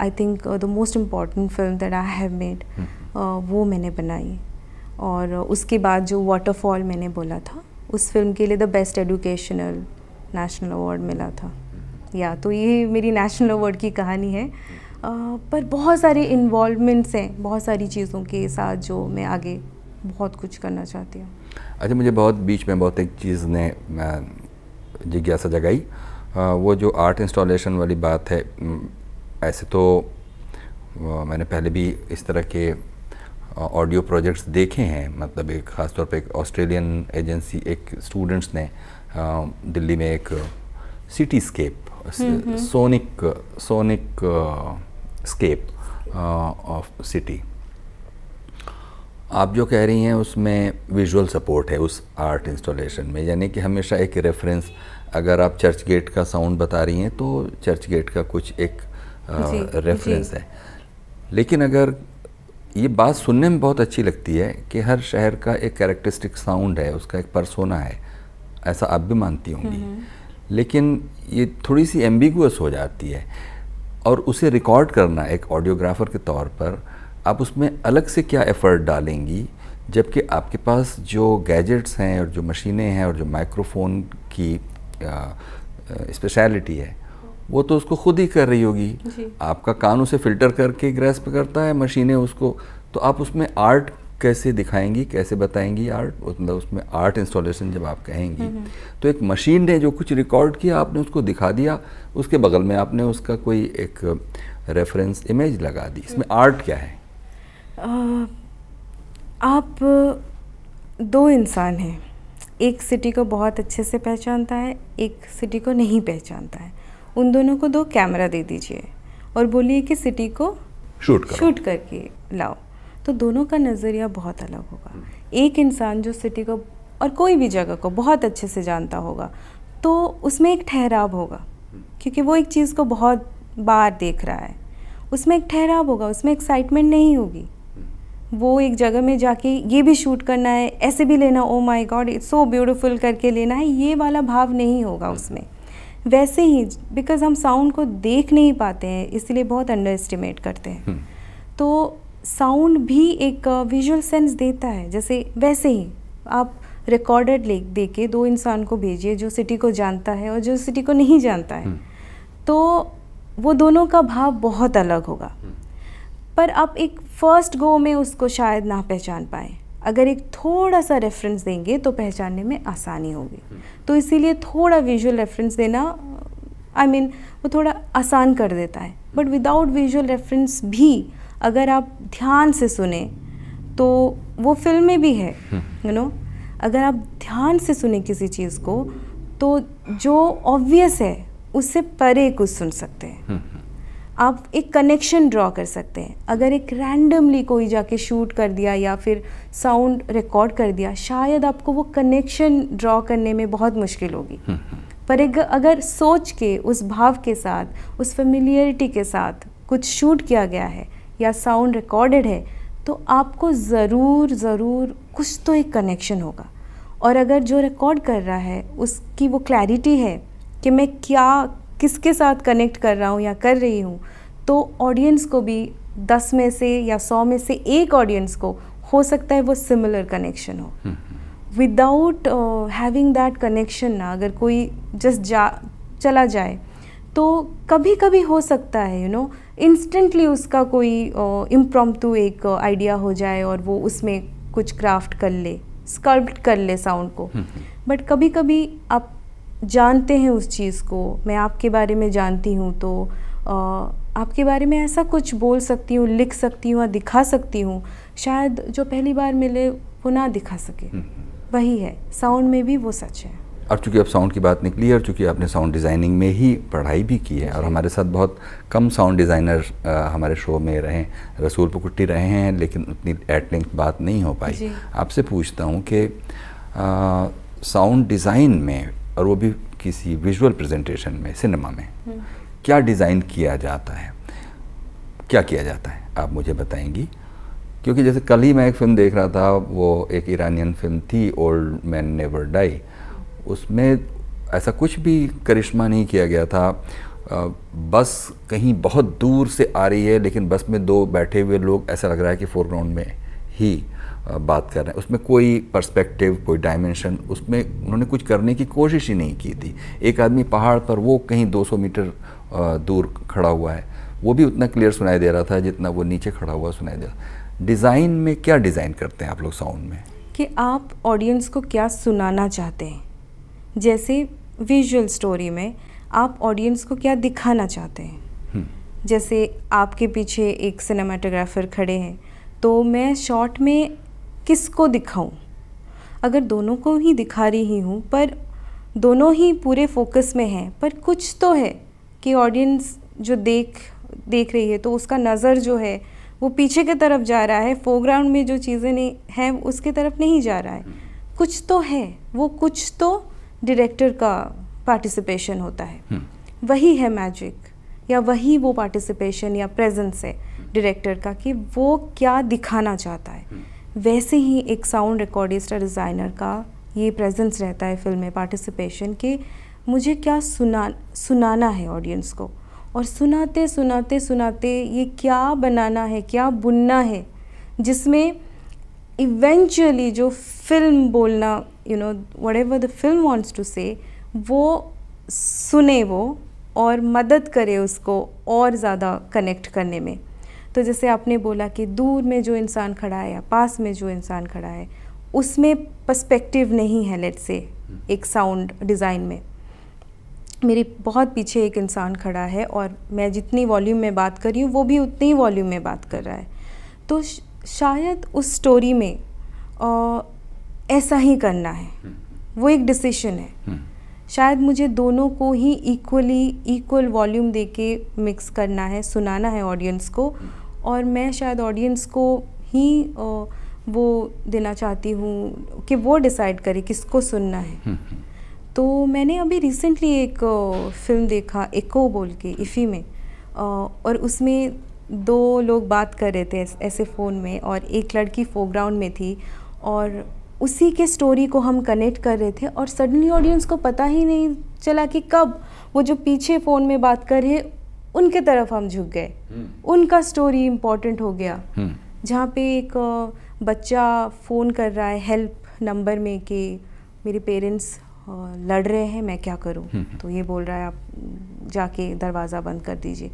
I think the most important film that I have made वो मैंने बनाई और उसके बाद जो वाटरफॉल मैंने बोला था उस फिल्म के लिए the best educational national award मिला था या तो ये मेरी नेशनल अवार्ड की कहानी है पर बहुत सारे इन्वॉलमेंट्स हैं बहुत सारी चीज़ों के साथ जो मैं आगे बहुत कुछ करना चाहती हूँ अच्छा मुझे बहुत बीच में बहुत एक चीज़ ने जिज्ञासा जगाई वो जो आर्ट इंस्टॉलेशन वाली बात है ऐसे तो मैंने पहले भी इस तरह के ऑडियो प्रोजेक्ट्स देखे हैं मतलब एक ख़ास तौर पे एक ऑस्ट्रेलियन एजेंसी एक स्टूडेंट्स ने दिल्ली में एक cityscape sonic sonic scape of city आप जो कह रही हैं उसमें विजुअल सपोर्ट है उस आर्ट इंस्टॉलेशन में यानी कि हमेशा एक रेफरेंस अगर आप चर्च गेट का साउंड बता रही हैं तो चर्च गेट का कुछ एक रेफरेंस uh, है लेकिन अगर ये बात सुनने में बहुत अच्छी लगती है कि हर शहर का एक कैरेक्टरिस्टिक साउंड है उसका एक परसोना है ऐसा आप भी मानती होंगी हम्म, हम्म। लेकिन ये थोड़ी सी एम्बिगुअस हो जाती है और उसे रिकॉर्ड करना एक ऑडियोग्राफर के तौर पर आप उसमें अलग से क्या एफ़र्ट डालेंगी जबकि आपके पास जो गैजेट्स हैं और जो मशीनें हैं और जो माइक्रोफोन की स्पेशलिटी है वो तो उसको खुद ही कर रही होगी आपका कान उसे फ़िल्टर करके ग्रेस्प करता है मशीनें उसको तो आप उसमें आर्ट कैसे दिखाएंगी कैसे बताएंगी आर्ट मतलब उसमें आर्ट इंस्टॉलेशन जब आप कहेंगी हम्म, हम्म। तो एक मशीन ने जो कुछ रिकॉर्ड किया आपने उसको दिखा दिया उसके बगल में आपने उसका कोई एक रेफरेंस इमेज लगा दी इसमें आर्ट क्या है आ, आप दो इंसान हैं एक सिटी को बहुत अच्छे से पहचानता है एक सिटी को नहीं पहचानता है उन दोनों को दो कैमरा दे दीजिए और बोलिए कि सिटी को शूट करो शूट करके लाओ तो दोनों का नज़रिया बहुत अलग होगा एक इंसान जो सिटी को और कोई भी जगह को बहुत अच्छे से जानता होगा तो उसमें एक ठहराव होगा क्योंकि वो एक चीज़ को बहुत बार देख रहा है उसमें एक ठहराव होगा उसमें एक्साइटमेंट नहीं होगी वो एक जगह में जाके ये भी शूट करना है ऐसे भी लेना oh my god it's so beautiful करके लेना है ये वाला भाव नहीं होगा उसमें वैसे ही बिकॉज हम साउंड को देख नहीं पाते हैं इसलिए बहुत अंडर एस्टिमेट करते हैं हम्म। तो साउंड भी एक विजुअल uh, सेंस देता है जैसे वैसे ही आप रिकॉर्डेड ले दे के दो इंसान को भेजिए जो सिटी को जानता है और जो सिटी को नहीं जानता है हम्म। तो वो दोनों का भाव बहुत अलग होगा हम्म। पर आप एक फर्स्ट गो में उसको शायद ना पहचान पाए अगर एक थोड़ा सा रेफरेंस देंगे तो पहचानने में आसानी होगी हम्म। तो इसीलिए थोड़ा विजुअल रेफरेंस देना आई I मीन mean, वो थोड़ा आसान कर देता है बट विदाउट विजुअल रेफरेंस भी अगर आप ध्यान से सुने तो वो फिल्म में भी है यू नो अगर आप ध्यान से सुने किसी चीज़ को तो जो ऑब्वियस है उससे परे कुछ सुन सकते हैं हम्म, हम्म। आप एक कनेक्शन ड्रॉ कर सकते हैं अगर एक रैंडमली कोई जाके शूट कर दिया या फिर साउंड रिकॉर्ड कर दिया शायद आपको वो कनेक्शन ड्रॉ करने में बहुत मुश्किल होगी हम्म, पर एक अगर सोच के उस भाव के साथ उस फेमिलियरिटी के साथ कुछ शूट किया गया है या साउंड रिकॉर्डेड है तो आपको ज़रूर ज़रूर कुछ तो एक कनेक्शन होगा और अगर जो रिकॉर्ड कर रहा है उसकी वो क्लैरिटी है कि मैं क्या किसके साथ कनेक्ट कर रहा हूँ या कर रही हूँ तो ऑडियंस को भी दस में से या सौ में से एक ऑडियंस को हो सकता है वो सिमिलर कनेक्शन हो विदाउट हैविंग दैट कनेक्शन ना अगर कोई जस्ट जा चला जाए तो कभी कभी हो सकता है you you know know, instantly उसका कोई इम्प्रॉम एक आइडिया हो जाए और वो उसमें कुछ क्राफ्ट कर ले स्कल्प्ट कर ले साउंड को बट कभी कभी आप जानते हैं उस चीज़ को मैं आपके बारे में जानती हूँ तो आ, आपके बारे में ऐसा कुछ बोल सकती हूँ लिख सकती हूँ दिखा सकती हूँ शायद जो पहली बार मिले वो ना दिखा सके हम्म, हम्म। वही है साउंड में भी वो सच है अब चूँकि अब साउंड की बात निकली है और चूँकि आपने साउंड डिज़ाइनिंग में ही पढ़ाई भी की है और हमारे साथ बहुत कम साउंड डिज़ाइनर हमारे शो में रहे रसूल पुकुट्टी रहे हैं लेकिन उतनी एट लेंथ बात नहीं हो पाई आपसे पूछता हूँ कि साउंड डिज़ाइन में और वो भी किसी विजुअल प्रेजेंटेशन में सिनेमा में हम्म। क्या डिज़ाइन किया जाता है क्या किया जाता है आप मुझे बताएंगी क्योंकि जैसे कल ही मैं एक फ़िल्म देख रहा था वो एक ईरानियन फिल्म थी ओल्ड मैन नेवर डाई उसमें ऐसा कुछ भी करिश्मा नहीं किया गया था बस कहीं बहुत दूर से आ रही है लेकिन बस में दो बैठे हुए लोग ऐसा लग रहा है कि फोरग्राउंड में ही बात कर रहे हैं उसमें कोई पर्सपेक्टिव कोई डायमेंशन उसमें उन्होंने कुछ करने की कोशिश ही नहीं की थी एक आदमी पहाड़ पर वो कहीं 200 मीटर दूर खड़ा हुआ है वो भी उतना क्लियर सुनाई दे रहा था जितना वो नीचे खड़ा हुआ सुनाई दे रहा डिज़ाइन में क्या डिज़ाइन करते हैं आप लोग साउंड में कि आप ऑडियंस को क्या सुनाना चाहते हैं जैसे विजुअल स्टोरी में आप ऑडियंस को क्या दिखाना चाहते हैं हम्म। जैसे आपके पीछे एक सिनेमाटोग्राफर खड़े हैं तो मैं शॉर्ट में किसको दिखाऊं अगर दोनों को ही दिखा रही हूँ पर दोनों ही पूरे फोकस में हैं पर कुछ तो है कि ऑडियंस जो देख देख रही है तो उसका नज़र जो है वो पीछे की तरफ जा रहा है फोरग्राउंड में जो चीज़ें नहीं हैं उसकी तरफ नहीं जा रहा है हम्म। कुछ तो है वो कुछ तो डायरेक्टर का पार्टिसिपेशन होता है हम्म। वही है मैजिक या वही वो पार्टिसिपेशन या प्रेजेंस है डायरेक्टर का कि वो क्या दिखाना चाहता है हम्म। वैसे ही एक साउंड रिकॉर्डिस्ट या डिज़ाइनर का ये प्रेजेंस रहता है फिल्म में पार्टिसिपेशन कि मुझे क्या सुना सुनाना है ऑडियंस को और सुनाते सुनाते सुनाते ये क्या बनाना है क्या बुनना है जिसमें इवेंचुअली जो फिल्म बोलना you know whatever the film wants to say वो सुने वो और मदद करे उसको और ज़्यादा कनेक्ट करने में तो जैसे आपने बोला कि दूर में जो इंसान खड़ा है या पास में जो इंसान खड़ा है उसमें पर्सपेक्टिव नहीं है लेट से हम्म। एक साउंड डिज़ाइन में मेरे बहुत पीछे एक इंसान खड़ा है और मैं जितनी वॉल्यूम में बात कर रही हूँ वो भी उतनी वॉल्यूम में बात कर रहा है तो शायद उस स्टोरी में आ, ऐसा ही करना है हम्म। वो एक डिसीशन है हम्म। शायद मुझे दोनों को ही इक्वली इक्वल वॉल्यूम दे के मिक्स करना है सुनाना है ऑडियंस को हम्म। और मैं शायद ऑडियंस को ही आ, वो देना चाहती हूँ कि वो डिसाइड करे किसको सुनना है तो मैंने अभी रिसेंटली एक फिल्म देखा एको बोल के इफ़ी में और उसमें दो लोग बात कर रहे थे ऐसे फ़ोन में और एक लड़की फोरग्राउंड में थी और उसी के स्टोरी को हम कनेक्ट कर रहे थे और सडनली ऑडियंस को पता ही नहीं चला कि कब वो जो पीछे फ़ोन में बात कर रहे उनके तरफ हम झुक गए हम्म। उनका स्टोरी इम्पोर्टेंट हो गया हम्म। जहाँ पे एक बच्चा फ़ोन कर रहा है हेल्प नंबर में कि मेरे पेरेंट्स लड़ रहे हैं मैं क्या करूँ हम्म। तो ये बोल रहा है आप जाके दरवाज़ा बंद कर दीजिए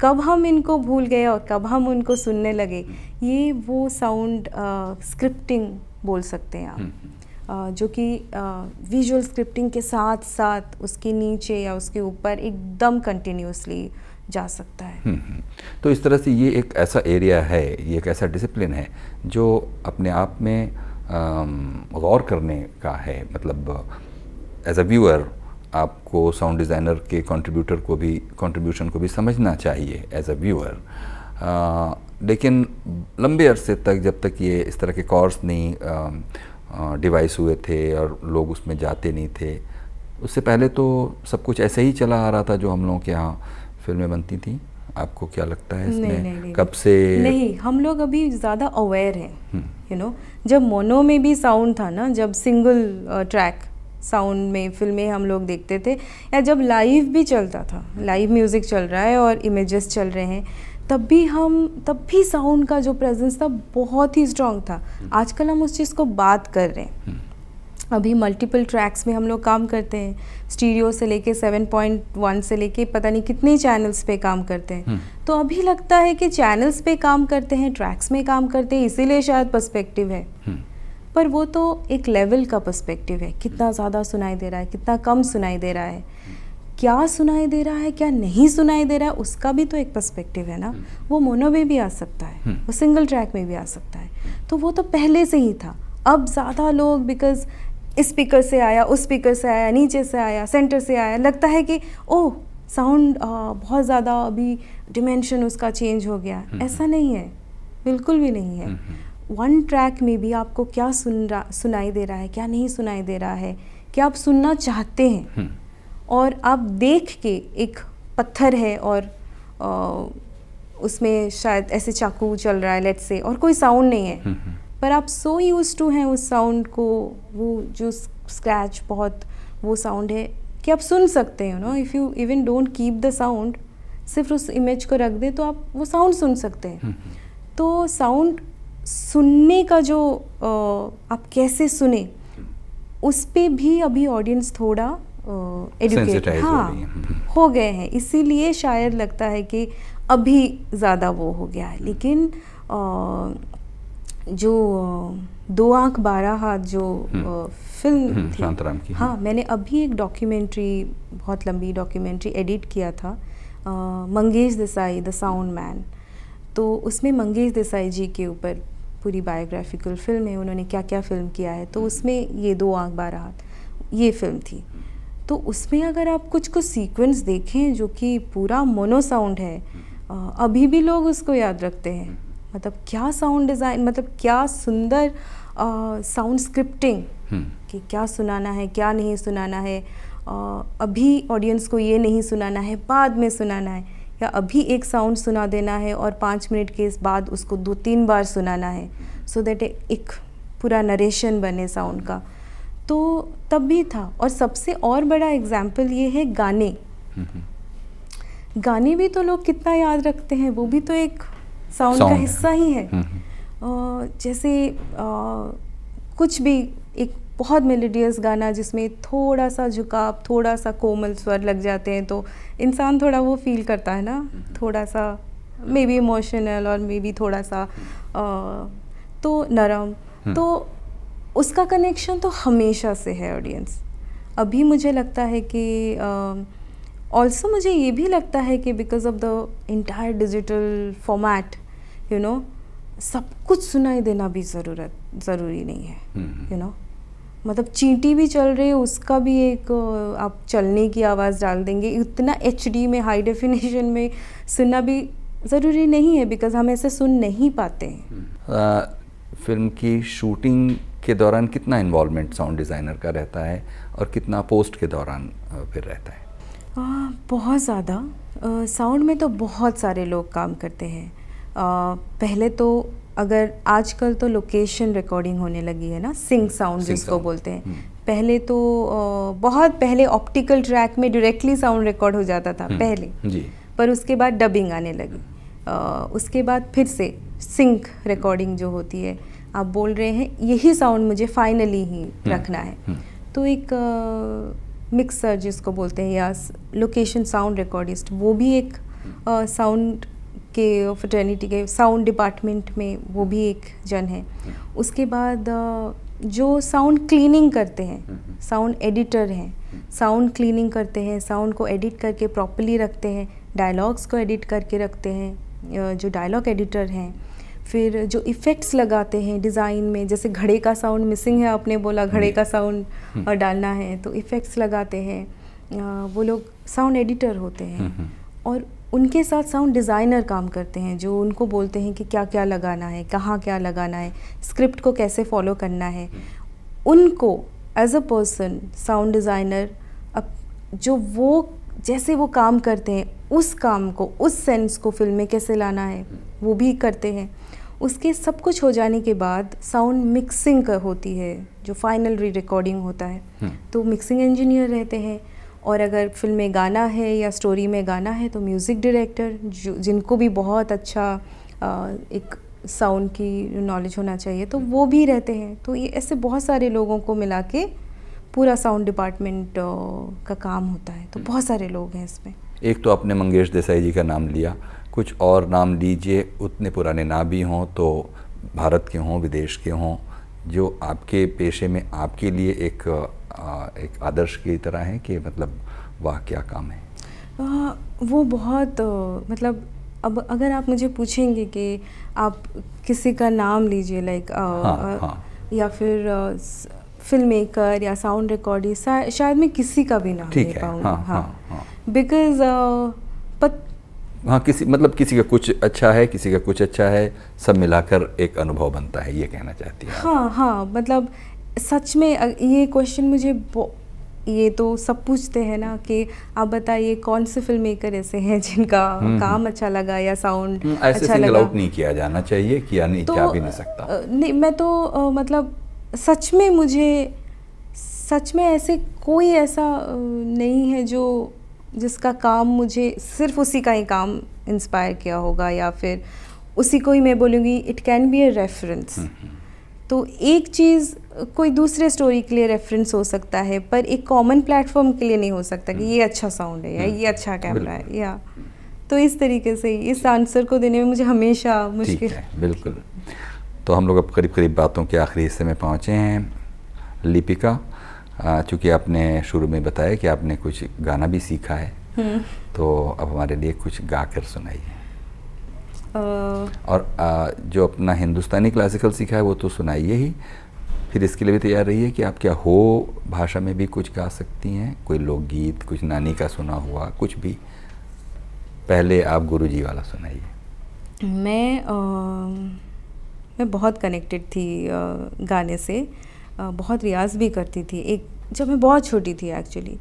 कब हम इनको भूल गए और कब हम उनको सुनने लगे हम्म। ये वो साउंड स्क्रिप्टिंग बोल सकते हैं आप Uh, जो कि विजुअल स्क्रिप्टिंग के साथ साथ उसके नीचे या उसके ऊपर एकदम कंटिन्यूसली जा सकता है तो इस तरह से ये एक ऐसा एरिया है ये एक ऐसा डिसिप्लिन है जो अपने आप में गौर करने का है मतलब एज अ व्यूअर आपको साउंड डिज़ाइनर के कंट्रीब्यूटर को भी कंट्रीब्यूशन को भी समझना चाहिए एज अ व्यूअर लेकिन लंबे अरसे तक जब तक ये इस तरह के कोर्स नहीं डिवाइस हुए थे और लोग उसमें जाते नहीं थे उससे पहले तो सब कुछ ऐसे ही चला आ रहा था जो हम लोगों के यहाँ फिल्में बनती थी आपको क्या लगता है इसमें नहीं, नहीं, नहीं, कब से नहीं हम लोग अभी ज़्यादा अवेयर हैं यू हम्म। नो जब मोनो में भी साउंड था ना जब सिंगल ट्रैक साउंड में फिल्में हम लोग देखते थे या जब लाइव भी चलता था लाइव म्यूज़िक चल रहा है और इमेजेस चल रहे हैं तब भी हम तब भी साउंड का जो प्रेजेंस था बहुत ही स्ट्रॉन्ग था आजकल हम उस चीज़ को बात कर रहे हैं अभी मल्टीपल ट्रैक्स में हम लोग काम करते हैं स्टीरियो से लेके 7.1 से लेके पता नहीं कितने चैनल्स पे काम करते हैं हम्म। तो अभी लगता है कि चैनल्स पे काम करते हैं ट्रैक्स में काम करते हैं इसीलिए शायद पर्सपेक्टिव है हम्म। पर वो तो एक लेवल का पर्सपेक्टिव है कितना ज़्यादा सुनाई दे रहा है कितना कम सुनाई दे रहा है क्या सुनाई दे रहा है क्या नहीं सुनाई दे रहा है उसका भी तो एक पर्सपेक्टिव है ना वो मोनो में भी आ सकता है हम्म। वो सिंगल ट्रैक में भी आ सकता है तो वो तो पहले से ही था अब ज़्यादा लोग बिकॉज स्पीकर से आया उस स्पीकर से आया नीचे से आया सेंटर से आया लगता है कि ओह साउंड बहुत ज़्यादा अभी डिमेंशन उसका चेंज हो गया हम्म। ऐसा नहीं है बिल्कुल भी नहीं है हम्म, वन ट्रैक में भी आपको क्या सुन रहा सुनाई दे रहा है क्या नहीं सुनाई दे रहा है क्या आप सुनना चाहते हैं हम्म। और आप देख के एक पत्थर है और आ, उसमें शायद ऐसे चाकू चल रहा है लेट से और कोई साउंड नहीं है हम्म, हम्म। पर आप सो यूज टू हैं उस साउंड को वो जो स्क्रैच बहुत वो साउंड है कि आप सुन सकते हैं know if you even don't keep the sound सिर्फ उस इमेज को रख दें तो आप वो साउंड सुन सकते हैं तो साउंड सुनने का जो आप कैसे सुने उस पर भी अभी ऑडियंस थोड़ा एडुकेट हाँ हो गए हैं इसीलिए शायद लगता है कि अभी ज़्यादा वो हो गया है लेकिन जो दो आँख बारह हाथ जो फिल्म हम्म। हम्म, थी की हाँ मैंने अभी एक डॉक्यूमेंट्री बहुत लंबी डॉक्यूमेंट्री एडिट किया था Mangesh Desai the sound man तो उसमें मंगेश देसाई जी के ऊपर पूरी बायोग्राफिकल फिल्म है उन्होंने क्या क्या फ़िल्म किया है तो उसमें ये दो आँख बारह हाथ ये फिल्म थी तो उसमें अगर आप कुछ कुछ सीक्वेंस देखें जो कि पूरा मोनो साउंड है अभी भी लोग उसको याद रखते हैं मतलब क्या साउंड डिज़ाइन मतलब क्या सुंदर साउंड स्क्रिप्टिंग हम्म। कि क्या सुनाना है क्या नहीं सुनाना है आ, अभी ऑडियंस को ये नहीं सुनाना है बाद में सुनाना है या अभी एक साउंड सुना देना है और पाँच मिनट के बाद उसको दो तीन बार सुनाना है सो so दैट एक पूरा नरेशन बने साउंड का तो तब भी था और सबसे और बड़ा एग्जाम्पल ये है गाने गाने भी तो लोग कितना याद रखते हैं वो भी तो एक साउंड का हिस्सा ही है जैसे आ, कुछ भी एक बहुत मेलेडियस गाना जिसमें थोड़ा सा झुकाव थोड़ा सा कोमल स्वर लग जाते हैं तो इंसान थोड़ा वो फील करता है ना हम्म। थोड़ा सा मे बी इमोशनल और मे बी थोड़ा सा आ, तो नरम हम्म। तो उसका कनेक्शन तो हमेशा से है ऑडियंस अभी मुझे लगता है कि ऑल्सो मुझे ये भी लगता है कि because of the entire digital format you know सब कुछ सुनाई देना भी ज़रूरत ज़रूरी नहीं है you hmm. Know you know? मतलब चींटी भी चल रही है उसका भी एक आप चलने की आवाज़ डाल देंगे इतना एच में हाई डेफिनेशन में सुनना भी ज़रूरी नहीं है बिकॉज हम ऐसे सुन नहीं पाते हैं हम्म। फिल्म की शूटिंग के दौरान कितना इन्वॉलमेंट साउंड डिज़ाइनर का रहता है और कितना पोस्ट के दौरान फिर रहता है आ, बहुत ज़्यादा साउंड में तो बहुत सारे लोग काम करते हैं आ, पहले तो अगर आजकल तो लोकेशन रिकॉर्डिंग होने लगी है ना सिंग साउंड hmm. जिसको बोलते हैं hmm. पहले तो बहुत पहले ऑप्टिकल ट्रैक में डायरेक्टली साउंड रिकॉर्ड हो जाता था hmm. पहले जी। पर उसके बाद डबिंग आने लगी उसके बाद फिर से सिंक रिकॉर्डिंग जो होती है आप बोल रहे हैं यही साउंड मुझे फाइनली ही रखना है तो एक मिक्सर जिसको बोलते हैं या लोकेशन साउंड रिकॉर्डिस्ट वो भी एक साउंड के फटर्निटी के साउंड डिपार्टमेंट में वो भी एक जन है हम्म। उसके बाद जो साउंड क्लीनिंग करते हैं साउंड हम्म, एडिटर हम्म। हैं साउंड क्लीनिंग करते हैं साउंड को एडिट करके प्रॉपरली रखते हैं डायलॉग्स को एडिट करके रखते हैं जो डायलॉग एडिटर हैं फिर जो इफ़ेक्ट्स लगाते हैं डिज़ाइन में जैसे घड़े का साउंड मिसिंग है आपने बोला घड़े का साउंड डालना है तो इफ़ेक्ट्स लगाते हैं वो लोग साउंड एडिटर होते हैं और उनके साथ साउंड डिज़ाइनर काम करते हैं जो उनको बोलते हैं कि क्या क्या लगाना है कहाँ क्या लगाना है स्क्रिप्ट को कैसे फॉलो करना है उनको as a person sound designer अब जो वो जैसे वो काम करते हैं उस काम को उस सेंस को फिल्म में कैसे लाना है वो भी करते हैं उसके सब कुछ हो जाने के बाद साउंड मिक्सिंग होती है जो फाइनल री रिकॉर्डिंग होता है हम्म। तो मिक्सिंग इंजीनियर रहते हैं और अगर फिल्म में गाना है या स्टोरी में गाना है तो म्यूज़िक डायरेक्टर जो जिनको भी बहुत अच्छा एक साउंड की नॉलेज होना चाहिए तो वो भी रहते हैं तो ये ऐसे बहुत सारे लोगों को मिला के पूरा साउंड डिपार्टमेंट का काम होता है तो बहुत सारे लोग हैं इसमें एक तो आपने मंगेश देसाई जी का नाम लिया कुछ और नाम लीजिए उतने पुराने ना भी हों तो भारत के हों विदेश के हों जो आपके पेशे में आपके लिए एक एक आदर्श की तरह हैं कि मतलब वाह क्या काम है आ, वो बहुत मतलब अब अगर आप मुझे पूछेंगे कि आप किसी का नाम लीजिए लाइक हाँ, हाँ. या फिर फिल्म मेकर या साउंड रिकॉर्डिंग शायद मैं किसी का भी नाम ठीक है हाँ हाँ, हाँ, हाँ। पत हाँ किसी मतलब किसी का कुछ अच्छा है किसी का कुछ अच्छा है सब मिलाकर एक अनुभव बनता है ये कहना चाहती है हाँ हाँ मतलब सच में ये क्वेश्चन मुझे ये तो सब पूछते हैं ना कि आप बताइए कौन से फिल्म मेकर ऐसे हैं जिनका हम्म, हम्म। काम अच्छा लगा या हम्म, साउंड अच्छा लगा आउट नहीं किया जाना चाहिए किया नहीं तो, किया भी नहीं सकता नहीं मैं तो आ, मतलब सच में मुझे सच में ऐसे कोई ऐसा नहीं है जो जिसका काम मुझे सिर्फ उसी का ही काम इंस्पायर किया होगा या फिर उसी को ही मैं बोलूँगी it can be a reference तो एक चीज़ कोई दूसरे स्टोरी के लिए रेफरेंस हो सकता है पर एक कॉमन प्लेटफॉर्म के लिए नहीं हो सकता कि हम्म। ये अच्छा साउंड है या हम्म। ये अच्छा कैमरा है या तो इस तरीके से इस आंसर को देने में मुझे हमेशा मुश्किल है बिल्कुल तो हम लोग अब करीब करीब बातों के आखिरी हिस्से में पहुँचे हैं लिपिका चूँकि आपने शुरू में बताया कि आपने कुछ गाना भी सीखा है हम्म। तो अब हमारे लिए कुछ गा कर सुनाइए और आ, जो अपना हिंदुस्तानी क्लासिकल सीखा है वो तो सुनाइए ही फिर इसके लिए भी तैयार रहिए कि आप क्या हो भाषा में भी कुछ गा सकती हैं कोई लोकगीत कुछ नानी का सुना हुआ कुछ भी पहले आप गुरु जी वाला सुनाइए मैं आ, मैं बहुत कनेक्टेड थी आ, गाने से आ, बहुत रियाज भी करती थी एक जब मैं बहुत छोटी थी एक्चुअली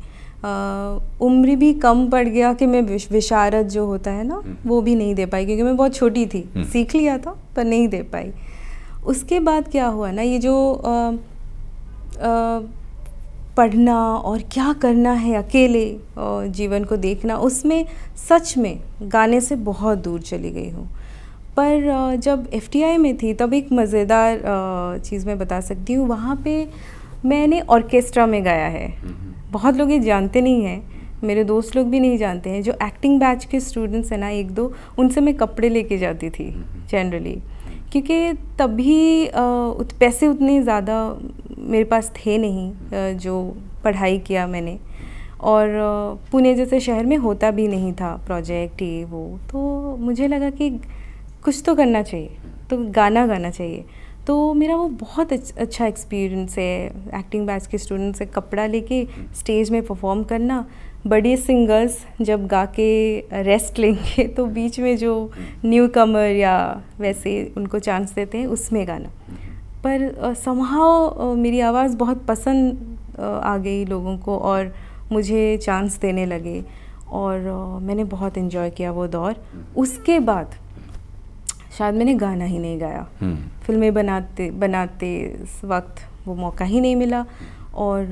उम्र भी कम पड़ गया कि मैं विशारत जो होता है ना हम्म। वो भी नहीं दे पाई क्योंकि मैं बहुत छोटी थी हम्म। सीख लिया था पर नहीं दे पाई उसके बाद क्या हुआ ना ये जो आ, आ, पढ़ना और क्या करना है अकेले जीवन को देखना उसमें सच में गाने से बहुत दूर चली गई हूँ पर जब एफ में थी तब एक मज़ेदार चीज़ मैं बता सकती हूँ वहाँ पे मैंने ऑर्केस्ट्रा में गाया है बहुत लोग ये जानते नहीं हैं मेरे दोस्त लोग भी नहीं जानते हैं जो एक्टिंग बैच के स्टूडेंट्स हैं ना एक दो उनसे मैं कपड़े लेके जाती थी जनरली क्योंकि तभी पैसे उतने ज़्यादा मेरे पास थे नहीं जो पढ़ाई किया मैंने और पुणे जैसे शहर में होता भी नहीं था प्रोजेक्ट ये वो तो मुझे लगा कि कुछ तो करना चाहिए तो गाना गाना चाहिए तो मेरा वो बहुत अच्छा एक्सपीरियंस है एक्टिंग बैच के स्टूडेंट से कपड़ा लेके स्टेज में परफॉर्म करना बड़े सिंगर्स जब गा के रेस्ट लेंगे तो बीच में जो न्यू कमर या वैसे उनको चांस देते हैं उसमें गाना पर समाव मेरी आवाज़ बहुत पसंद आ गई लोगों को और मुझे चांस देने लगे और मैंने बहुत इन्जॉय किया वो दौर उसके बाद शायद मैंने गाना ही नहीं गाया हम्म। फिल्में बनाते बनाते वक्त वो मौका ही नहीं मिला और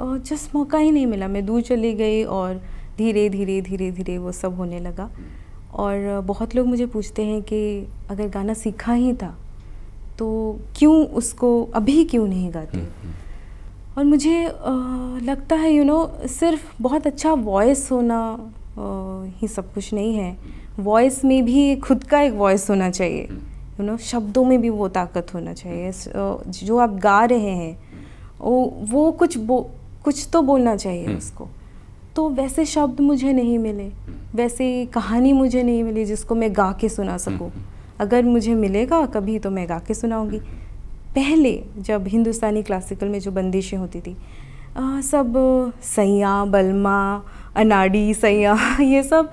जस्ट मौका ही नहीं मिला मैं दूर चली गई और धीरे धीरे धीरे धीरे वो सब होने लगा और बहुत लोग मुझे पूछते हैं कि अगर गाना सीखा ही था तो क्यों उसको अभी क्यों नहीं गाती हम्म, हम्म। और मुझे आ, लगता है यू you नो know, सिर्फ बहुत अच्छा वॉइस होना आ, ही सब कुछ नहीं है वॉइस में भी खुद का एक वॉइस होना चाहिए you hmm. you know know, शब्दों में भी वो ताकत होना चाहिए जो आप गा रहे हैं वो कुछ कुछ तो बोलना चाहिए हम्म। उसको तो वैसे शब्द मुझे नहीं मिले वैसे कहानी मुझे नहीं मिली जिसको मैं गा के सुना सकूँ हम्म। अगर मुझे मिलेगा कभी तो मैं गा के सुनाऊँगी पहले जब हिंदुस्तानी क्लासिकल में जो बंदिशें होती थी आ, सब सैया बलमा अनाड़ी सैया <laughs> ये सब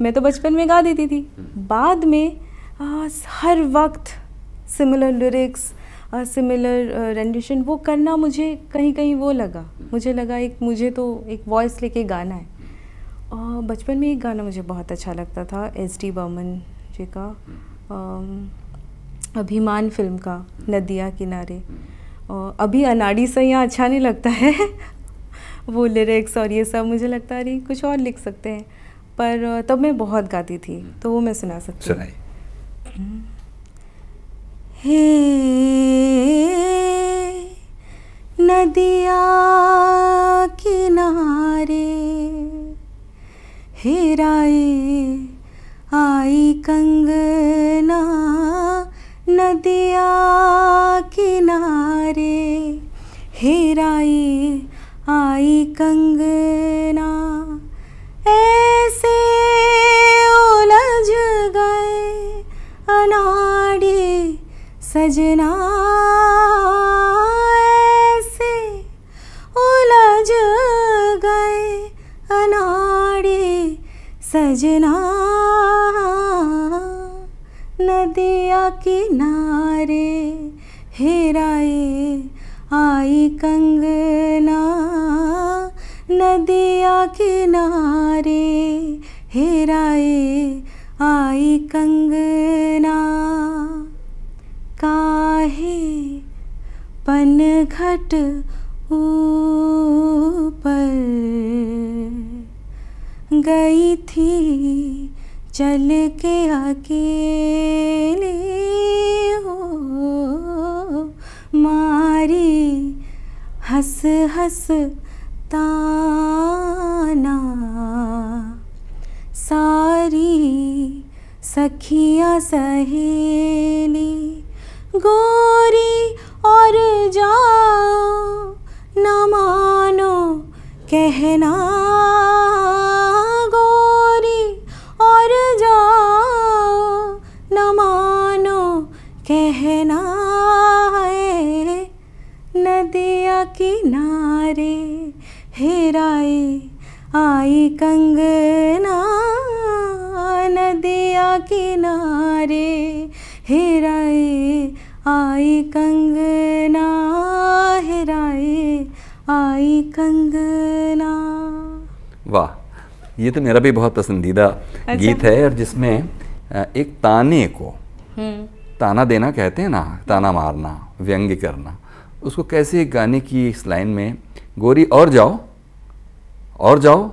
मैं तो बचपन में गा देती थी हम्म। बाद में आ, हर वक्त सिमिलर लिरिक्स सिमिलर रेंडिशन वो करना मुझे कहीं कहीं वो लगा मुझे लगा एक मुझे तो एक वॉइस लेके गाना है बचपन में एक गाना मुझे बहुत अच्छा लगता था एस डी बर्मन जी का अभिमान फिल्म का नदिया किनारे और अभी अनाड़ी से यहाँ अच्छा नहीं लगता है <laughs> वो लिरिक्स और ये सब मुझे लगता है कुछ और लिख सकते हैं पर तब मैं बहुत गाती थी तो वो मैं सुना सकती हूँ हे नदिया किनारे हेराए आई कंगना नदिया किनारे हेराए आई कंगना ऐसे सजना ऐसे उलझ गए अनाड़े सजना नदिया किनारे हेराए आई कंगना नदिया किनारे हेराए आई कंगना काहे घट ऊपर गई थी चल के अकेले हो मारी हंस हंस ताना सारी सखिया सहेली गोरी और जाओ न मानो कहना गोरी और जाओ न मानो कहना है नदिया किनारे हेराए आई कंगना नदिया किनारे हेरा आई कंगना हेराए आई कंगना वाह ये तो मेरा भी बहुत पसंदीदा अच्छा? गीत है और जिसमें एक ताने को हम्म। ताना देना कहते हैं ना ताना मारना व्यंग्य करना उसको कैसे गाने की इस लाइन में गोरी और जाओ और जाओ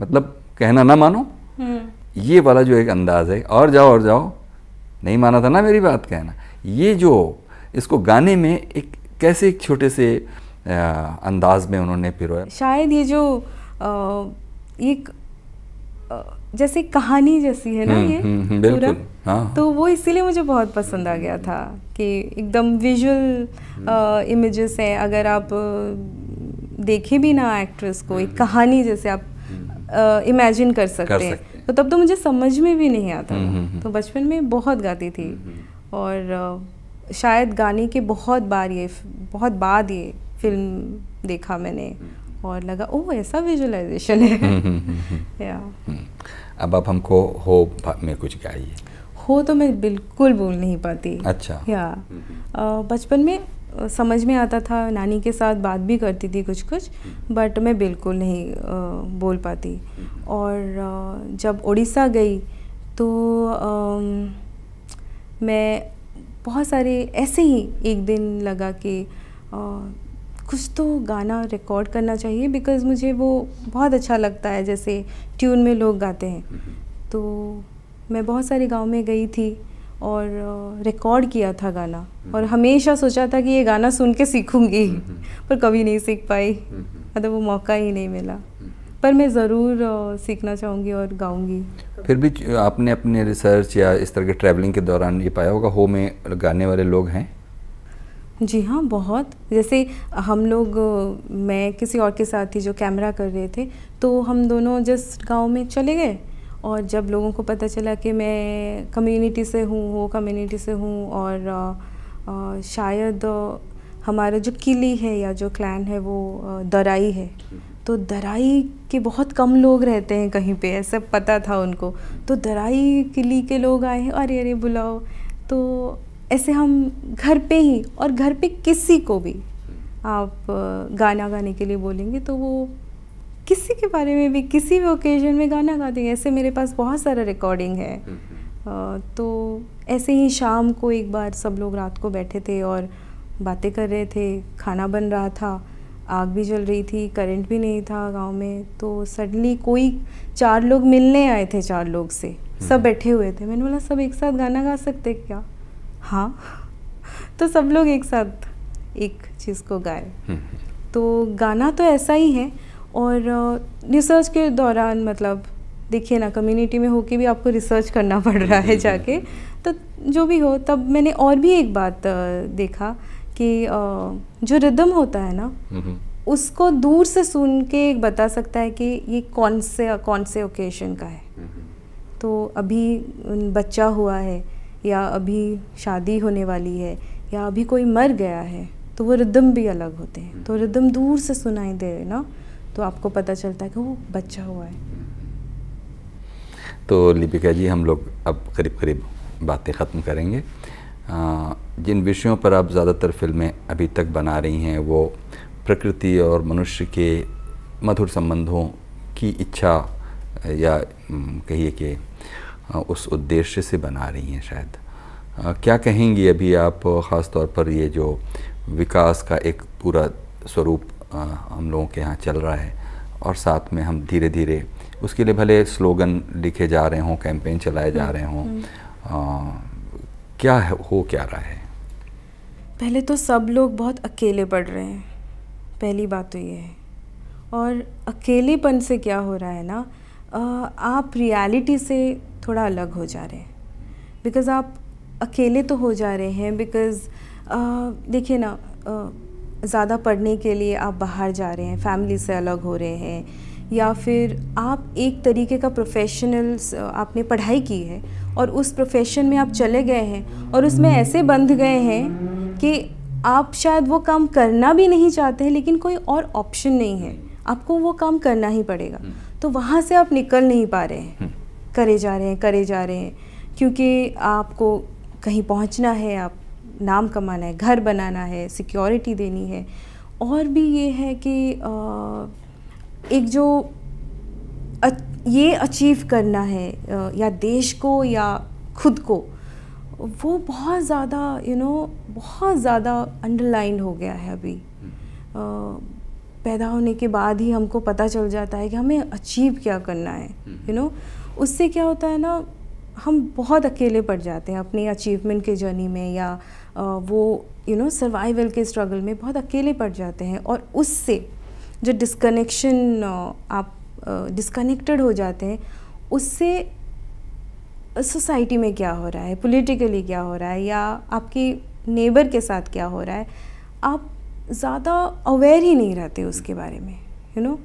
मतलब कहना ना मानो हम्म। ये वाला जो एक अंदाज है और जाओ और जाओ नहीं माना था ना मेरी बात कहना ये जो इसको गाने में एक कैसे एक छोटे से आ, अंदाज में उन्होंने पिरोया शायद ये जो आ, एक आ, जैसे कहानी जैसी है ना हम्म, ये हम्म, हम्म, पूरा हाँ। तो वो इसीलिए मुझे बहुत पसंद आ गया था कि एकदम विजुअल इमेजेस हैं अगर आप देखे भी ना एक्ट्रेस को एक कहानी जैसे आप इमेजिन कर सकते, कर सकते हैं तो तब तो मुझे समझ में भी नहीं आता तो बचपन में बहुत गाती थी और शायद गाने के बहुत बार ये बहुत बाद ये फिल्म देखा मैंने हम्म। और लगा ओह ऐसा विजुलाइजेशन है या हम्म, हम्म, <laughs> अब आप हमको हो में कुछ गाइए हो तो मैं बिल्कुल बोल नहीं पाती अच्छा या बचपन में समझ में आता था नानी के साथ बात भी करती थी कुछ कुछ बट मैं बिल्कुल नहीं बोल पाती और जब उड़ीसा गई तो मैं बहुत सारे ऐसे ही एक दिन लगा कि कुछ तो गाना रिकॉर्ड करना चाहिए बिकॉज़ मुझे वो बहुत अच्छा लगता है जैसे ट्यून में लोग गाते हैं तो मैं बहुत सारे गाँव में गई थी और रिकॉर्ड किया था गाना हम्म। और हमेशा सोचा था कि ये गाना सुन के सीखूँगी हम्म, हम्म। पर कभी नहीं सीख पाई मतलब वो मौका ही नहीं मिला पर मैं ज़रूर सीखना चाहूँगी और गाऊँगी फिर भी आपने अपने रिसर्च या इस तरह के ट्रैवलिंग के दौरान ये पाया होगा हो में गाने वाले लोग हैं जी हाँ बहुत जैसे हम लोग मैं किसी और के साथ ही जो कैमरा कर रहे थे तो हम दोनों जस्ट गांव में चले गए और जब लोगों को पता चला कि मैं कम्युनिटी से हूँ वो कम्युनिटी से हूँ और आ, आ, शायद हमारा जो किली है या जो क्लैन है वो दराई है तो दराई के बहुत कम लोग रहते हैं कहीं पे ऐसा पता था उनको तो दराई किली के लोग आए हैं अरे अरे बुलाओ तो ऐसे हम घर पे ही और घर पे किसी को भी आप गाना गाने के लिए बोलेंगे तो वो किसी के बारे में भी किसी भी ओकेजन में गाना गा देंगे ऐसे मेरे पास बहुत सारा रिकॉर्डिंग है हम्म, हम्म। तो ऐसे ही शाम को एक बार सब लोग रात को बैठे थे और बातें कर रहे थे खाना बन रहा था आग भी जल रही थी करंट भी नहीं था गांव में तो सडनली कोई चार लोग मिलने आए थे चार लोग से हम्म। सब बैठे हुए थे मैंने बोला सब एक साथ गाना गा सकते क्या हाँ <laughs> तो सब लोग एक साथ एक चीज़ को गाए हम्म। तो गाना तो ऐसा ही है और रिसर्च के दौरान मतलब देखिए ना कम्युनिटी में होके भी आपको रिसर्च करना पड़ रहा है जाके तो जो भी हो तब मैंने और भी एक बात देखा कि जो रिदम होता है ना उसको दूर से सुन के बता सकता है कि ये कौन से कौन से ओकेजन का है तो अभी बच्चा हुआ है या अभी शादी होने वाली है या अभी कोई मर गया है तो वो रिदम भी अलग होते हैं तो रिदम हम्म। दूर से सुनाई दे ना तो आपको पता चलता है कि वो बच्चा हुआ है तो लिपिका जी हम लोग अब करीब करीब बातें ख़त्म करेंगे जिन विषयों पर आप ज़्यादातर फिल्में अभी तक बना रही हैं वो प्रकृति और मनुष्य के मधुर संबंधों की इच्छा या कहिए कि उस उद्देश्य से बना रही हैं शायद क्या कहेंगी अभी आप ख़ास तौर पर ये जो विकास का एक पूरा स्वरूप हम लोगों के यहाँ चल रहा है और साथ में हम धीरे धीरे उसके लिए भले स्लोगन लिखे जा रहे हों कैंपेन चलाए जा हम्म, रहे हों हम्म। क्या है, हो क्या रहा है पहले तो सब लोग बहुत अकेले पड़ रहे हैं पहली बात तो ये है और अकेलेपन से क्या हो रहा है ना आप रियलिटी से थोड़ा अलग हो जा रहे हैं बिकॉज़ आप अकेले तो हो जा रहे हैं बिकॉज़ देखिए ना ज़्यादा पढ़ने के लिए आप बाहर जा रहे हैं फैमिली से अलग हो रहे हैं या फिर आप एक तरीके का प्रोफेशनल्स आपने पढ़ाई की है और उस प्रोफेशन में आप चले गए हैं और उसमें ऐसे बंध गए हैं कि आप शायद वो काम करना भी नहीं चाहते हैं लेकिन कोई और ऑप्शन नहीं है आपको वो काम करना ही पड़ेगा हम्म। तो वहाँ से आप निकल नहीं पा रहे हैं हम्म। करे जा रहे हैं करे जा रहे हैं क्योंकि आपको कहीं पहुँचना है आप नाम कमाना है घर बनाना है सिक्योरिटी देनी है और भी ये है कि आ, एक जो अच्छा ये अचीव करना है या देश को या खुद को वो बहुत ज़्यादा यू नो बहुत ज़्यादा अंडरलाइन हो गया है अभी हम्म। पैदा होने के बाद ही हमको पता चल जाता है कि हमें अचीव क्या करना है यू हम्म। नो उससे क्या होता है ना हम बहुत अकेले पड़ जाते हैं अपनी अचीवमेंट के जर्नी में या वो यू नो सर्वाइवल के स्ट्रगल में बहुत अकेले पड़ जाते हैं और उससे जो डिस्कनेक्शन आप डिस्कनेक्टेड हो जाते हैं उससे सोसाइटी में क्या हो रहा है पॉलिटिकली क्या हो रहा है या आपकी नेबर के साथ क्या हो रहा है आप ज़्यादा अवेयर ही नहीं रहते उसके बारे में यू you नो know?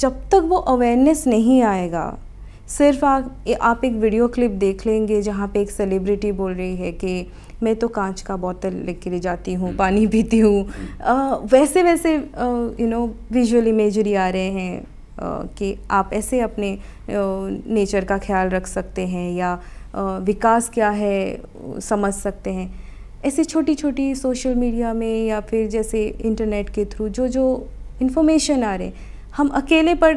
जब तक वो अवेयरनेस नहीं आएगा सिर्फ आ, आप एक वीडियो क्लिप देख लेंगे जहाँ पे एक सेलिब्रिटी बोल रही है कि मैं तो कांच का बोतल लेके ले जाती हूँ हम्म। पानी पीती हूँ वैसे वैसे यू नो विजुअल इमेजरी आ रहे हैं कि आप ऐसे अपने नेचर का ख्याल रख सकते हैं या विकास क्या है समझ सकते हैं ऐसे छोटी छोटी सोशल मीडिया में या फिर जैसे इंटरनेट के थ्रू जो जो इन्फॉर्मेशन आ रहे हम अकेले पर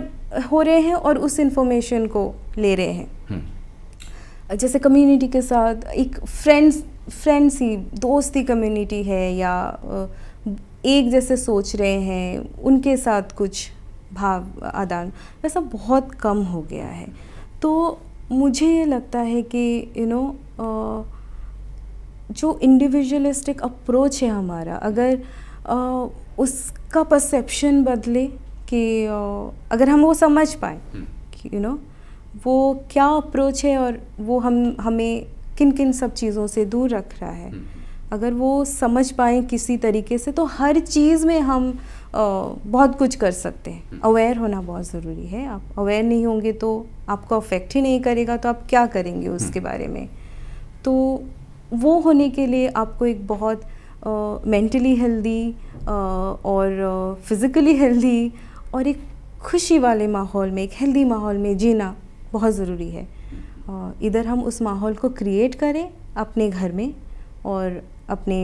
हो रहे हैं और उस इन्फॉर्मेशन को ले रहे हैं हम्म। जैसे कम्युनिटी के साथ एक फ्रेंड्स फ्रेंड्स ही दोस्ती कम्युनिटी है या एक जैसे सोच रहे हैं उनके साथ कुछ भाव आदान वैसा बहुत कम हो गया है तो मुझे ये लगता है कि यू you नो know, जो इंडिविजुअलिस्टिक अप्रोच है हमारा अगर उसका परसेप्शन बदले कि अगर हम वो समझ पाए हम्म। कि यू नो वो क्या अप्रोच है और वो हम हमें किन किन सब चीज़ों से दूर रख रहा है हम्म। अगर वो समझ पाए किसी तरीके से तो हर चीज़ में हम बहुत कुछ कर सकते हैं अवेयर हम्म। होना बहुत ज़रूरी है आप अवेयर नहीं होंगे तो आपको अफेक्ट ही नहीं करेगा तो आप क्या करेंगे हम्म। उसके बारे में तो वो होने के लिए आपको एक बहुत मेंटली हेल्दी और फिज़िकली हेल्दी और एक खुशी वाले माहौल में एक हेल्दी माहौल में जीना बहुत ज़रूरी है इधर हम उस माहौल को क्रिएट करें अपने घर में और अपने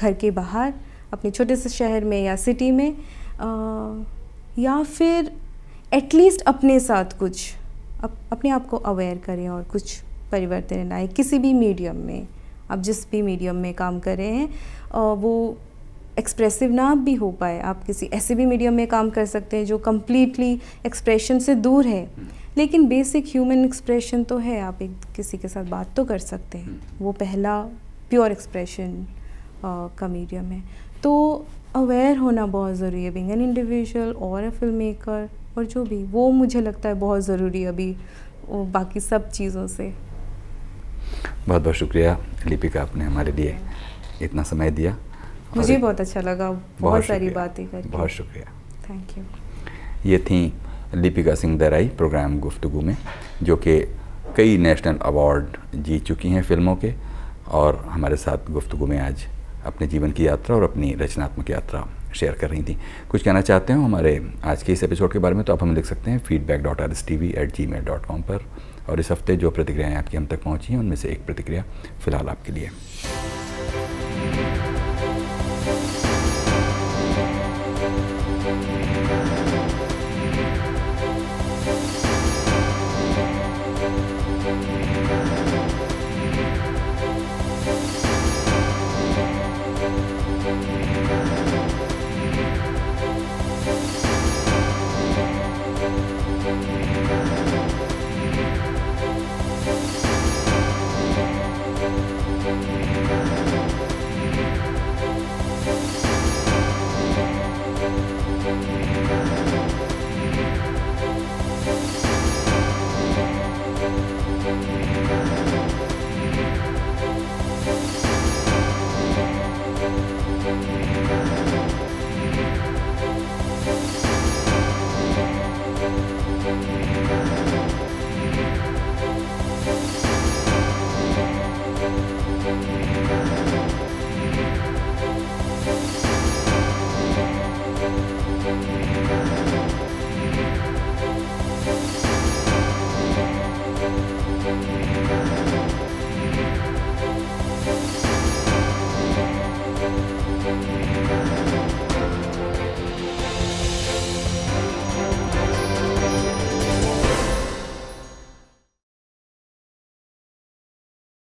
घर के बाहर अपने छोटे से शहर में या सिटी में आ, या फिर एटलीस्ट अपने साथ कुछ अप, अपने आप को अवेयर करें और कुछ परिवर्तन लाएं किसी भी मीडियम में आप जिस भी मीडियम में काम कर रहे हैं आ, वो एक्सप्रेसिव ना भी हो पाए आप किसी ऐसे भी मीडियम में काम कर सकते हैं जो कम्प्लीटली एक्सप्रेशन से दूर है लेकिन बेसिक ह्यूमन एक्सप्रेशन तो है आप एक किसी के साथ बात तो कर सकते हैं हम्म। वो पहला प्योर एक्सप्रेशन का मीडियम है तो अवेयर होना बहुत ज़रूरी है बिंग एन इंडिविजुअल और अ फिल्म मेकर और जो भी वो मुझे लगता है बहुत ज़रूरी है अभी बाकी सब चीज़ों से बहुत बहुत शुक्रिया लिपिका आपने हमारे लिए इतना समय दिया मुझे बहुत अच्छा लगा बहुत, बहुत सारी बातें करके बहुत शुक्रिया थैंक यू ये थी लिपिका सिंह दराई प्रोग्राम गुफ्तगु में जो कि कई नेशनल अवार्ड जीत चुकी हैं फिल्मों के और हमारे साथ गुफ्तगु में आज अपने जीवन की यात्रा और अपनी रचनात्मक यात्रा शेयर कर रही थी कुछ कहना चाहते हो हमारे आज के इस एपिसोड के बारे में तो आप हमें लिख सकते हैं feedback dot R S T V at Gmail dot com पर और इस हफ्ते जो प्रतिक्रियाएँ आपकी हम तक पहुँची हैं उनमें से एक प्रतिक्रिया फ़िलहाल आपके लिए